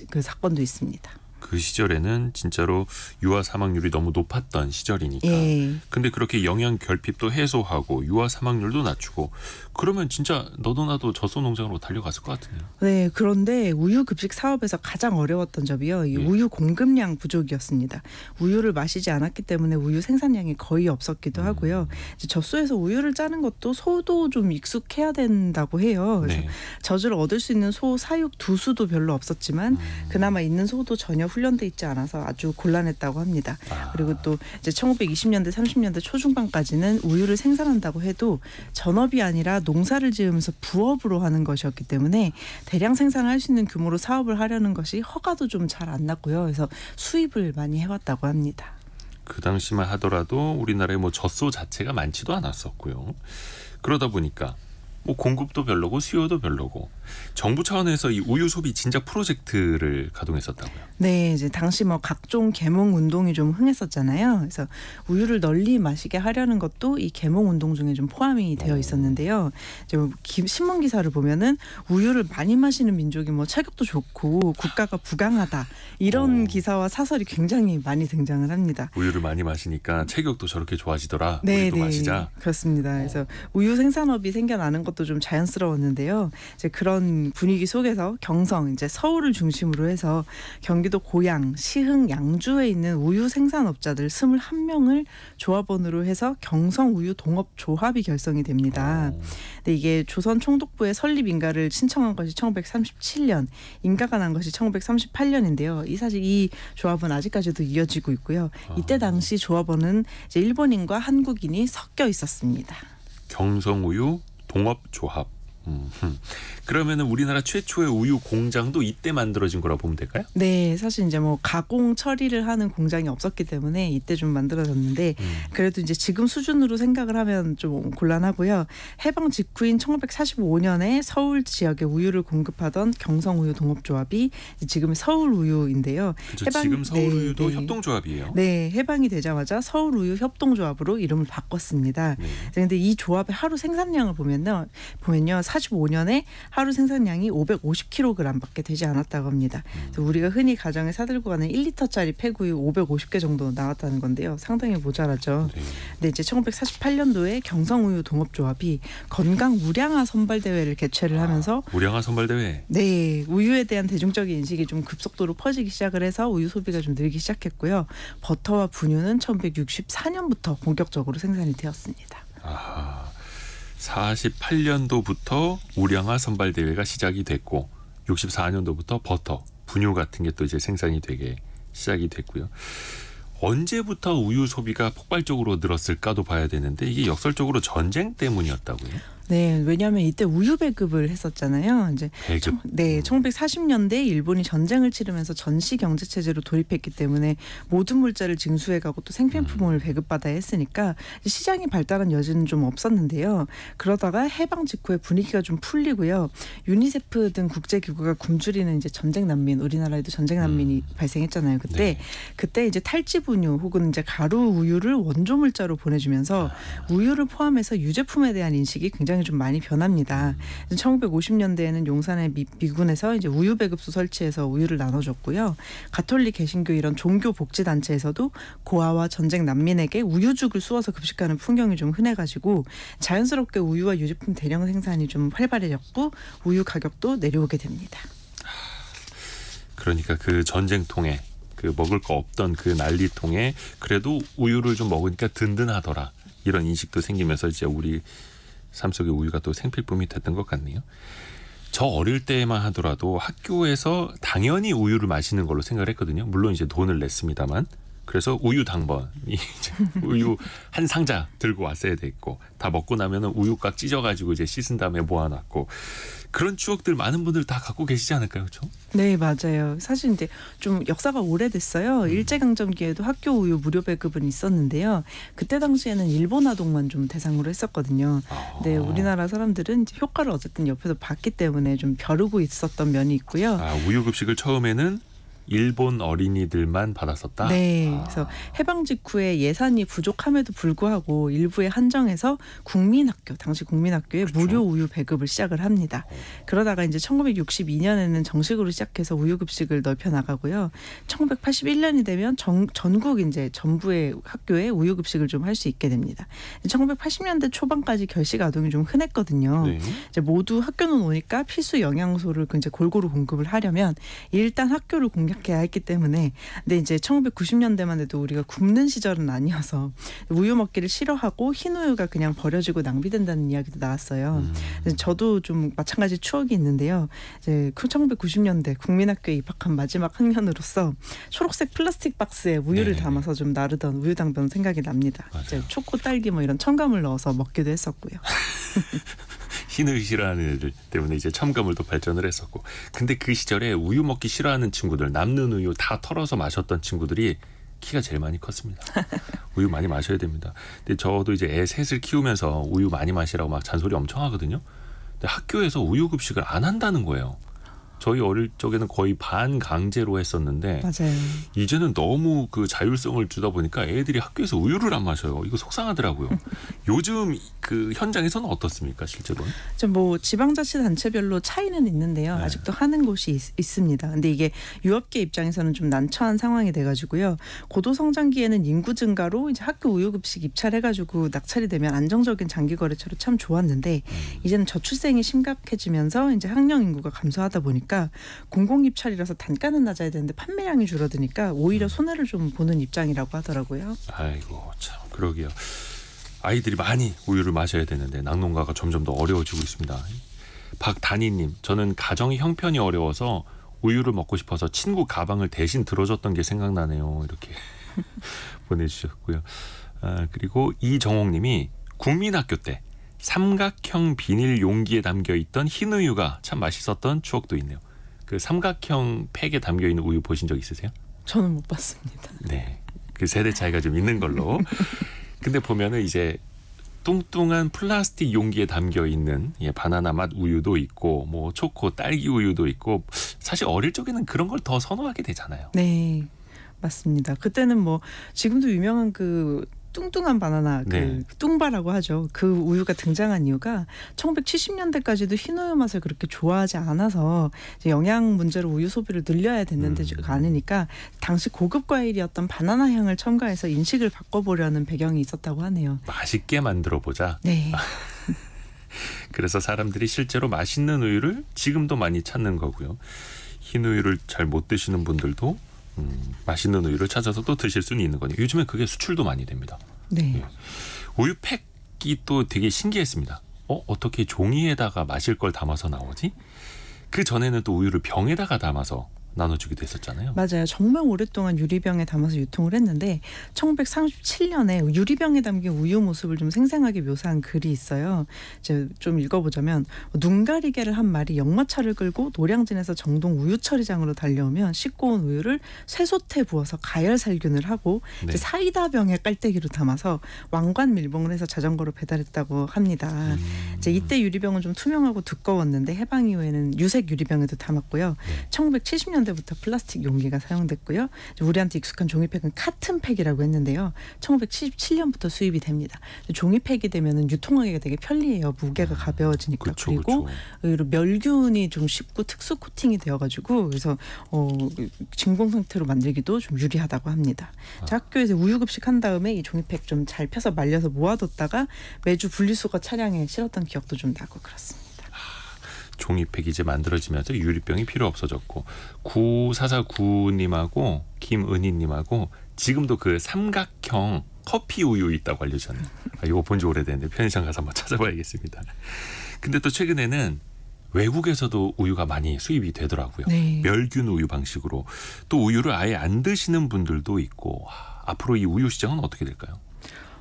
그 사건도 있습니다. 그 시절에는 진짜로 유아 사망률이 너무 높았던 시절이니까. 예. 근데 그렇게 영양 결핍도 해소하고 유아 사망률도 낮추고 그러면 진짜 너도 나도 젖소 농장으로 달려갔을 것 같은데요. 네, 그런데 우유 급식 사업에서 가장 어려웠던 점이요, 이 예. 우유 공급량 부족이었습니다. 우유를 마시지 않았기 때문에 우유 생산량이 거의 없었기도 음. 하고요. 이제 젖소에서 우유를 짜는 것도 소도 좀 익숙해야 된다고 해요. 그래서 네. 젖을 얻을 수 있는 소 사육 두 수도 별로 없었지만 음. 그나마 있는 소도 전혀 훈련돼 있지 않아서 아주 곤란했다고 합니다. 아. 그리고 또 이제 1920년대, 30년대 초중반까지는 우유를 생산한다고 해도 전업이 아니라 농사를 지으면서 부업으로 하는 것이었기 때문에 대량 생산을 할 수 있는 규모로 사업을 하려는 것이 허가도 좀 잘 안 났고요. 그래서 수입을 많이 해왔다고 합니다. 그 당시만 하더라도 우리나라에 뭐 젖소 자체가 많지도 않았었고요. 그러다 보니까 뭐 공급도 별로고 수요도 별로고 정부 차원에서 이 우유 소비 진작 프로젝트를 가동했었다고요. 네, 이제 당시 뭐 각종 계몽 운동이 좀 흥했었잖아요. 그래서 우유를 널리 마시게 하려는 것도 이 계몽 운동 중에 좀 포함이 되어 어. 있었는데요. 이제 뭐 신문 기사를 보면은 우유를 많이 마시는 민족이 뭐 체격도 좋고 국가가 부강하다 이런 오. 어. 기사와 사설이 굉장히 많이 등장을 합니다. 우유를 많이 마시니까 체격도 저렇게 좋아지더라. 네, 우유도 네. 마시자. 그렇습니다. 어. 그래서 우유 생산업이 생겨나는 것도 좀 자연스러웠는데요. 이제 그런 이런 분위기 속에서 경성 이제 서울을 중심으로 해서 경기도 고양, 시흥, 양주에 있는 우유 생산업자들 21명을 조합원으로 해서 경성 우유 동업 조합이 결성이 됩니다. 근데 이게 조선 총독부의 설립 인가를 신청한 것이 1937년, 인가가 난 것이 1938년인데요. 이 사실 이 조합은 아직까지도 이어지고 있고요. 이때 아. 당시 조합원은 이제 일본인과 한국인이 섞여 있었습니다. 경성 우유 동업 조합 음. 그러면은 우리나라 최초의 우유 공장도 이때 만들어진 거라 고 보면 될까요? 네, 사실 이제 뭐 가공 처리를 하는 공장이 없었기 때문에 이때 좀 만들어졌는데 음. 그래도 이제 지금 수준으로 생각을 하면 좀 곤란하고요. 해방 직후인 1945년에 서울 지역에 우유를 공급하던 경성우유 동업조합이 그렇죠. 지금 서울우유인데요. 지금 서울우유도 네, 네. 협동조합이에요. 네, 해방이 되자마자 서울우유 협동조합으로 이름을 바꿨습니다. 그런데 네. 이 조합의 하루 생산량을 보면요, 보면요. 1945년에 하루 생산량이 550kg밖에 되지 않았다고 합니다. 우리가 흔히 가정에 사들고 가는 1리터짜리 폐구유 550개 정도 나왔다는 건데요. 상당히 모자라죠. 네. 이제 1948년도에 경성우유 동업조합이 건강 우량화 선발 대회를 개최를 아, 하면서 아, 우량화 선발 대회. 네, 우유에 대한 대중적인 인식이 좀 급속도로 퍼지기 시작을 해서 우유 소비가 좀 늘기 시작했고요. 버터와 분유는 1964년부터 본격적으로 생산이 되었습니다. 아. 48년도부터 우량화 선발 대회가 시작이 됐고 64년도부터 버터, 분유 같은 게 또 이제 생산이 되게 시작이 됐고요. 언제부터 우유 소비가 폭발적으로 늘었을까도 봐야 되는데 이게 역설적으로 전쟁 때문이었다고요? 네, 왜냐하면 이때 우유 배급을 했었잖아요. 이제 배급. 네, 1940년대 음. 일본이 전쟁을 치르면서 전시 경제 체제로 돌입했기 때문에 모든 물자를 징수해가고 또 생필품을 음. 배급받아야 했으니까 시장이 발달한 여지는 좀 없었는데요. 그러다가 해방 직후에 분위기가 좀 풀리고요. 유니세프 등 국제 기구가 굶주리는 이제 전쟁 난민, 우리나라에도 전쟁 난민이 음. 발생했잖아요. 그때 네. 그때 이제 탈지분유 혹은 이제 가루 우유를 원조 물자로 보내주면서 아. 우유를 포함해서 유제품에 대한 인식이 굉장히 굉장히 좀 많이 변합니다. 1950년대에는 용산의 미, 미군에서 이제 우유 배급소 설치해서 우유를 나눠줬고요. 가톨릭 개신교 이런 종교 복지 단체에서도 고아와 전쟁 난민에게 우유죽을 쑤어서 급식하는 풍경이 좀 흔해가지고 자연스럽게 우유와 유제품 대량 생산이 좀 활발해졌고 우유 가격도 내려오게 됩니다. 그러니까 그 전쟁통에 그 먹을 거 없던 그 난리통에 그래도 우유를 좀 먹으니까 든든하더라. 이런 인식도 생기면서 이제 우리 삶 속의 우유가 또 생필품이 됐던 것 같네요. 저 어릴 때만 하더라도 학교에서 당연히 우유를 마시는 걸로 생각을 했거든요. 물론 이제 돈을 냈습니다만. 그래서 우유 당번이 우유 한 상자 들고 왔어야 됐고 다 먹고 나면은 우유 깍 찢어가지고 이제 씻은 다음에 모아놨고 그런 추억들 많은 분들 다 갖고 계시지 않을까요, 그렇죠? 네, 맞아요. 사실 이제 좀 역사가 오래됐어요. 음. 일제 강점기에도 학교 우유 무료 배급은 있었는데요. 그때 당시에는 일본 아동만 좀 대상으로 했었거든요. 아. 네, 우리나라 사람들은 효과를 어쨌든 옆에서 봤기 때문에 좀 벼르고 있었던 면이 있고요. 아, 우유 급식을 처음에는 일본 어린이들만 받았었다. 네. 아. 그래서 해방 직후에 예산이 부족함에도 불구하고 일부에 한정해서 국민학교 당시 국민학교에 그쵸. 무료 우유 배급을 시작을 합니다. 어. 그러다가 이제 1962년에는 정식으로 시작해서 우유 급식을 넓혀 나가고요. 1981년이 되면 정, 전국 이제 전부의 학교에 우유 급식을 좀 할 수 있게 됩니다. 1980년대 초반까지 결식 아동이 좀 흔했거든요. 네. 이제 모두 학교는 오니까 필수 영양소를 이제 골고루 공급을 하려면 일단 학교를 공개 이렇게 했기 때문에 근데 이제 1990년대만 해도 우리가 굶는 시절은 아니어서 우유 먹기를 싫어하고 흰 우유가 그냥 버려지고 낭비된다는 이야기도 나왔어요. 음. 저도 좀 마찬가지 추억이 있는데요. 이제 1990년대 그 국민학교에 입학한 마지막 학년으로서 초록색 플라스틱 박스에 우유를 네. 담아서 좀 나르던 우유 당면 생각이 납니다. 맞아요. 이제 초코 딸기 뭐 이런 첨가물 넣어서 먹기도 했었고요. 흰의유싫어는 애들 때문에 이제 첨가물도 발전을 했었고 근데 그 시절에 우유 먹기 싫어하는 친구들 남는 우유 다 털어서 마셨던 친구들이 키가 제일 많이 컸습니다. 우유 많이 마셔야 됩니다. 근데 저도 이제 애 셋을 키우면서 우유 많이 마시라고 막 잔소리 엄청 하거든요. 근데 학교에서 우유 급식을 안 한다는 거예요. 저희 어릴 적에는 거의 반 강제로 했었는데 맞아요. 이제는 너무 그 자율성을 주다 보니까 애들이 학교에서 우유를 안 마셔요. 이거 속상하더라고요. 요즘 그 현장에서는 어떻습니까, 실제로는? 좀뭐 지방자치단체별로 차이는 있는데요. 네. 아직도 하는 곳이 있, 습니다 근데 이게 유업계 입장에서는 좀 난처한 상황이 돼가지고요. 고도 성장기에는 인구 증가로 이제 학교 우유급식 입찰해가지고 낙찰이 되면 안정적인 장기 거래처로 참 좋았는데 음. 이제는 저출생이 심각해지면서 이제 학령 인구가 감소하다 보니까. 줄어니까 공공 입찰이라서 단가는 낮아야 되는데 판매량이 줄어드니까 오히려 음. 손해를 좀 보는 입장이라고 하더라고요. 아이고 참 그러게요. 아이들이 많이 우유를 마셔야 되는데 낙농가가 점점 더 어려워지고 있습니다. 박단희님, 저는 가정 형편이 어려워서 우유를 먹고 싶어서 친구 가방을 대신 들어줬던 게 생각나네요. 이렇게 보내주셨고요. 아, 그리고 이정옥님이 국민학교 때 삼각형 비닐 용기에 담겨 있던 흰 우유가 참 맛있었던 추억도 있네요. 그 삼각형 팩에 담겨 있는 우유 보신 적 있으세요? 저는 못 봤습니다. 네. 그 세대 차이가 좀 있는 걸로. 근데 보면은 이제 뚱뚱한 플라스틱 용기에 담겨 있는 예, 바나나 맛 우유도 있고 뭐 초코 딸기 우유도 있고 사실 어릴 적에는 그런 걸 더 선호하게 되잖아요. 네. 맞습니다. 그때는 뭐 지금도 유명한 그 뚱뚱한 바나나 그 네. 뚱바라고 하죠. 그 우유가 등장한 이유가 1970년대까지도 흰 우유 맛을 그렇게 좋아하지 않아서 영양 문제로 우유 소비를 늘려야 됐는데 음. 않으니까 그 당시 고급 과일이었던 바나나 향을 첨가해서 인식을 바꿔보려는 배경이 있었다고 하네요. 맛있게 만들어 보자. 네. 그래서 사람들이 실제로 맛있는 우유를 지금도 많이 찾는 거고요. 흰 우유를 잘 못 드시는 분들도 음, 맛있는 우유를 찾아서 또 드실 수는 있는 거니까 요즘에 그게 수출도 많이 됩니다. 네. 예. 우유 팩이 또 되게 신기했습니다. 어 어떻게 종이에다가 마실 걸 담아서 나오지? 그 전에는 또 우유를 병에다가 담아서 나눠주기도 했었잖아요. 맞아요. 정말 오랫동안 유리병에 담아서 유통을 했는데 1937년에 유리병에 담긴 우유 모습을 좀 생생하게 묘사한 글이 있어요. 이제 좀 읽어보자면 눈 가리개를 한 말이 역마차를 끌고 노량진에서 정동 우유 처리장으로 달려오면 씻고 온 우유를 쇠솥에 부어서 가열 살균을 하고 네. 이제 사이다병에 깔때기로 담아서 왕관 밀봉을 해서 자전거로 배달했다고 합니다. 음. 이제 이때 유리병은 좀 투명하고 두꺼웠는데 해방 이후에는 유색 유리병에도 담았고요. 네. 1970년 9 0년대부터 플라스틱 용기가 사용됐고요. 우리한테 익숙한 종이팩은 카튼팩이라고 했는데요. 1977년부터 수입이 됩니다. 종이팩이 되면 유통하기가 되게 편리해요. 무게가 아, 가벼워지니까 그쵸, 그렇죠, 그리고 그쵸. 그렇죠. 멸균이 좀 쉽고 특수 코팅이 되어가지고 그래서 어, 진공 상태로 만들기도 좀 유리하다고 합니다. 아. 학교에서 우유급식 한 다음에 이 종이팩 좀 잘 펴서 말려서 모아뒀다가 매주 분리수거 차량에 실었던 기억도 좀 나고 그렇습니다. 종이 팩이제 이 만들어지면서 유리병이 필요 없어졌고 9449님하고 김은희님하고 지금도 그 삼각형 커피 우유 있다고 알려졌네요. 아, 이거 본지 오래됐는데 편의점 가서 한번 찾아봐야겠습니다. 근데 또 최근에는 외국에서도 우유가 많이 수입이 되더라고요. 네. 멸균 우유 방식으로 또 우유를 아예 안 드시는 분들도 있고 와, 앞으로 이 우유 시장은 어떻게 될까요?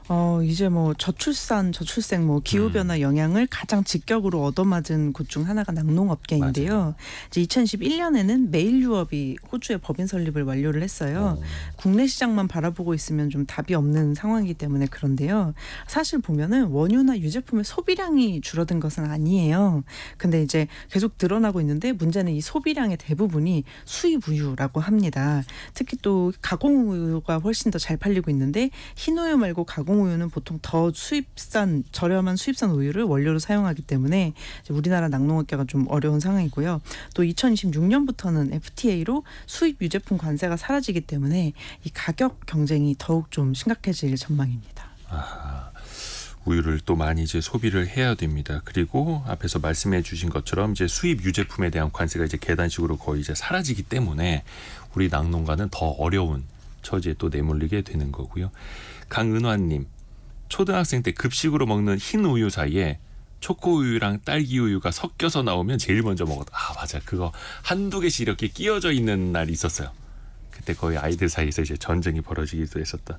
어, 이제 뭐 저출산, 저출생, 뭐 기후변화 음. 영향을 가장 직격으로 얻어맞은 곳 중 하나가 낙농업계인데요. 맞아요. 이제 2011년에는 메일 유업이 호주에 법인 설립을 완료를 했어요. 오. 어. 국내 시장만 바라보고 있으면 좀 답이 없는 상황이기 때문에 그런데요. 사실 보면은 원유나 유제품의 소비량이 줄어든 것은 아니에요. 근데 이제 계속 늘어나고 있는데 문제는 이 소비량의 대부분이 수입 우유라고 합니다. 특히 또 가공 우유가 훨씬 더 잘 팔리고 있는데 흰 우유 말고 가공 낙농우유는 보통 더 수입산 저렴한 수입산 우유를 원료로 사용하기 때문에 우리나라 낙농업계가 좀 어려운 상황이고요. 또 2026년부터는 FTA로 수입 유제품 관세가 사라지기 때문에 이 가격 경쟁이 더욱 좀 심각해질 전망입니다. 아, 우유를 또 많이 이제 소비를 해야 됩니다. 그리고 앞에서 말씀해 주신 것처럼 이제 수입 유제품에 대한 관세가 이제 계단식으로 거의 이제 사라지기 때문에 우리 낙농가는 더 어려운 처지에 또 내몰리게 되는 거고요. 강은환님 초등학생 때 급식으로 먹는 흰 우유 사이에 초코 우유랑 딸기 우유가 섞여서 나오면 제일 먼저 먹었다. 아 맞아 그거 한두 개씩 이렇게 끼어져 있는 날이 있었어요. 그때 거의 아이들 사이에서 이제 전쟁이 벌어지기도 했었다.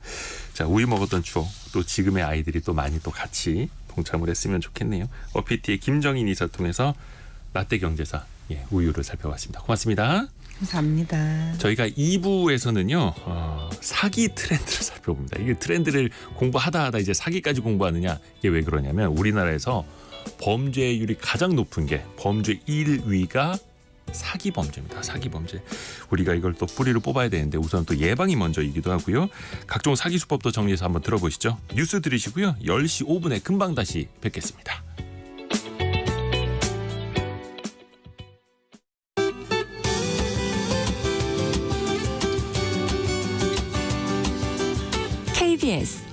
자 우유 먹었던 추억 또 지금의 아이들이 또 많이 또 같이 동참을 했으면 좋겠네요. 어피티의 김정인 이사 통해서 라떼 경제사 예, 우유를 살펴봤습니다. 고맙습니다. 감사합니다. 저희가 2부에서는요. 어, 사기 트렌드를 살펴봅니다. 이게 트렌드를 공부하다 하다 이제 사기까지 공부하느냐 이게 왜 그러냐면 우리나라에서 범죄율이 가장 높은 게 범죄 1위가 사기 범죄입니다. 사기 범죄. 우리가 이걸 또 뿌리를 뽑아야 되는데 우선 또 예방이 먼저이기도 하고요. 각종 사기 수법도 정리해서 한번 들어보시죠. 뉴스 들으시고요. 10시 5분에 금방 다시 뵙겠습니다. es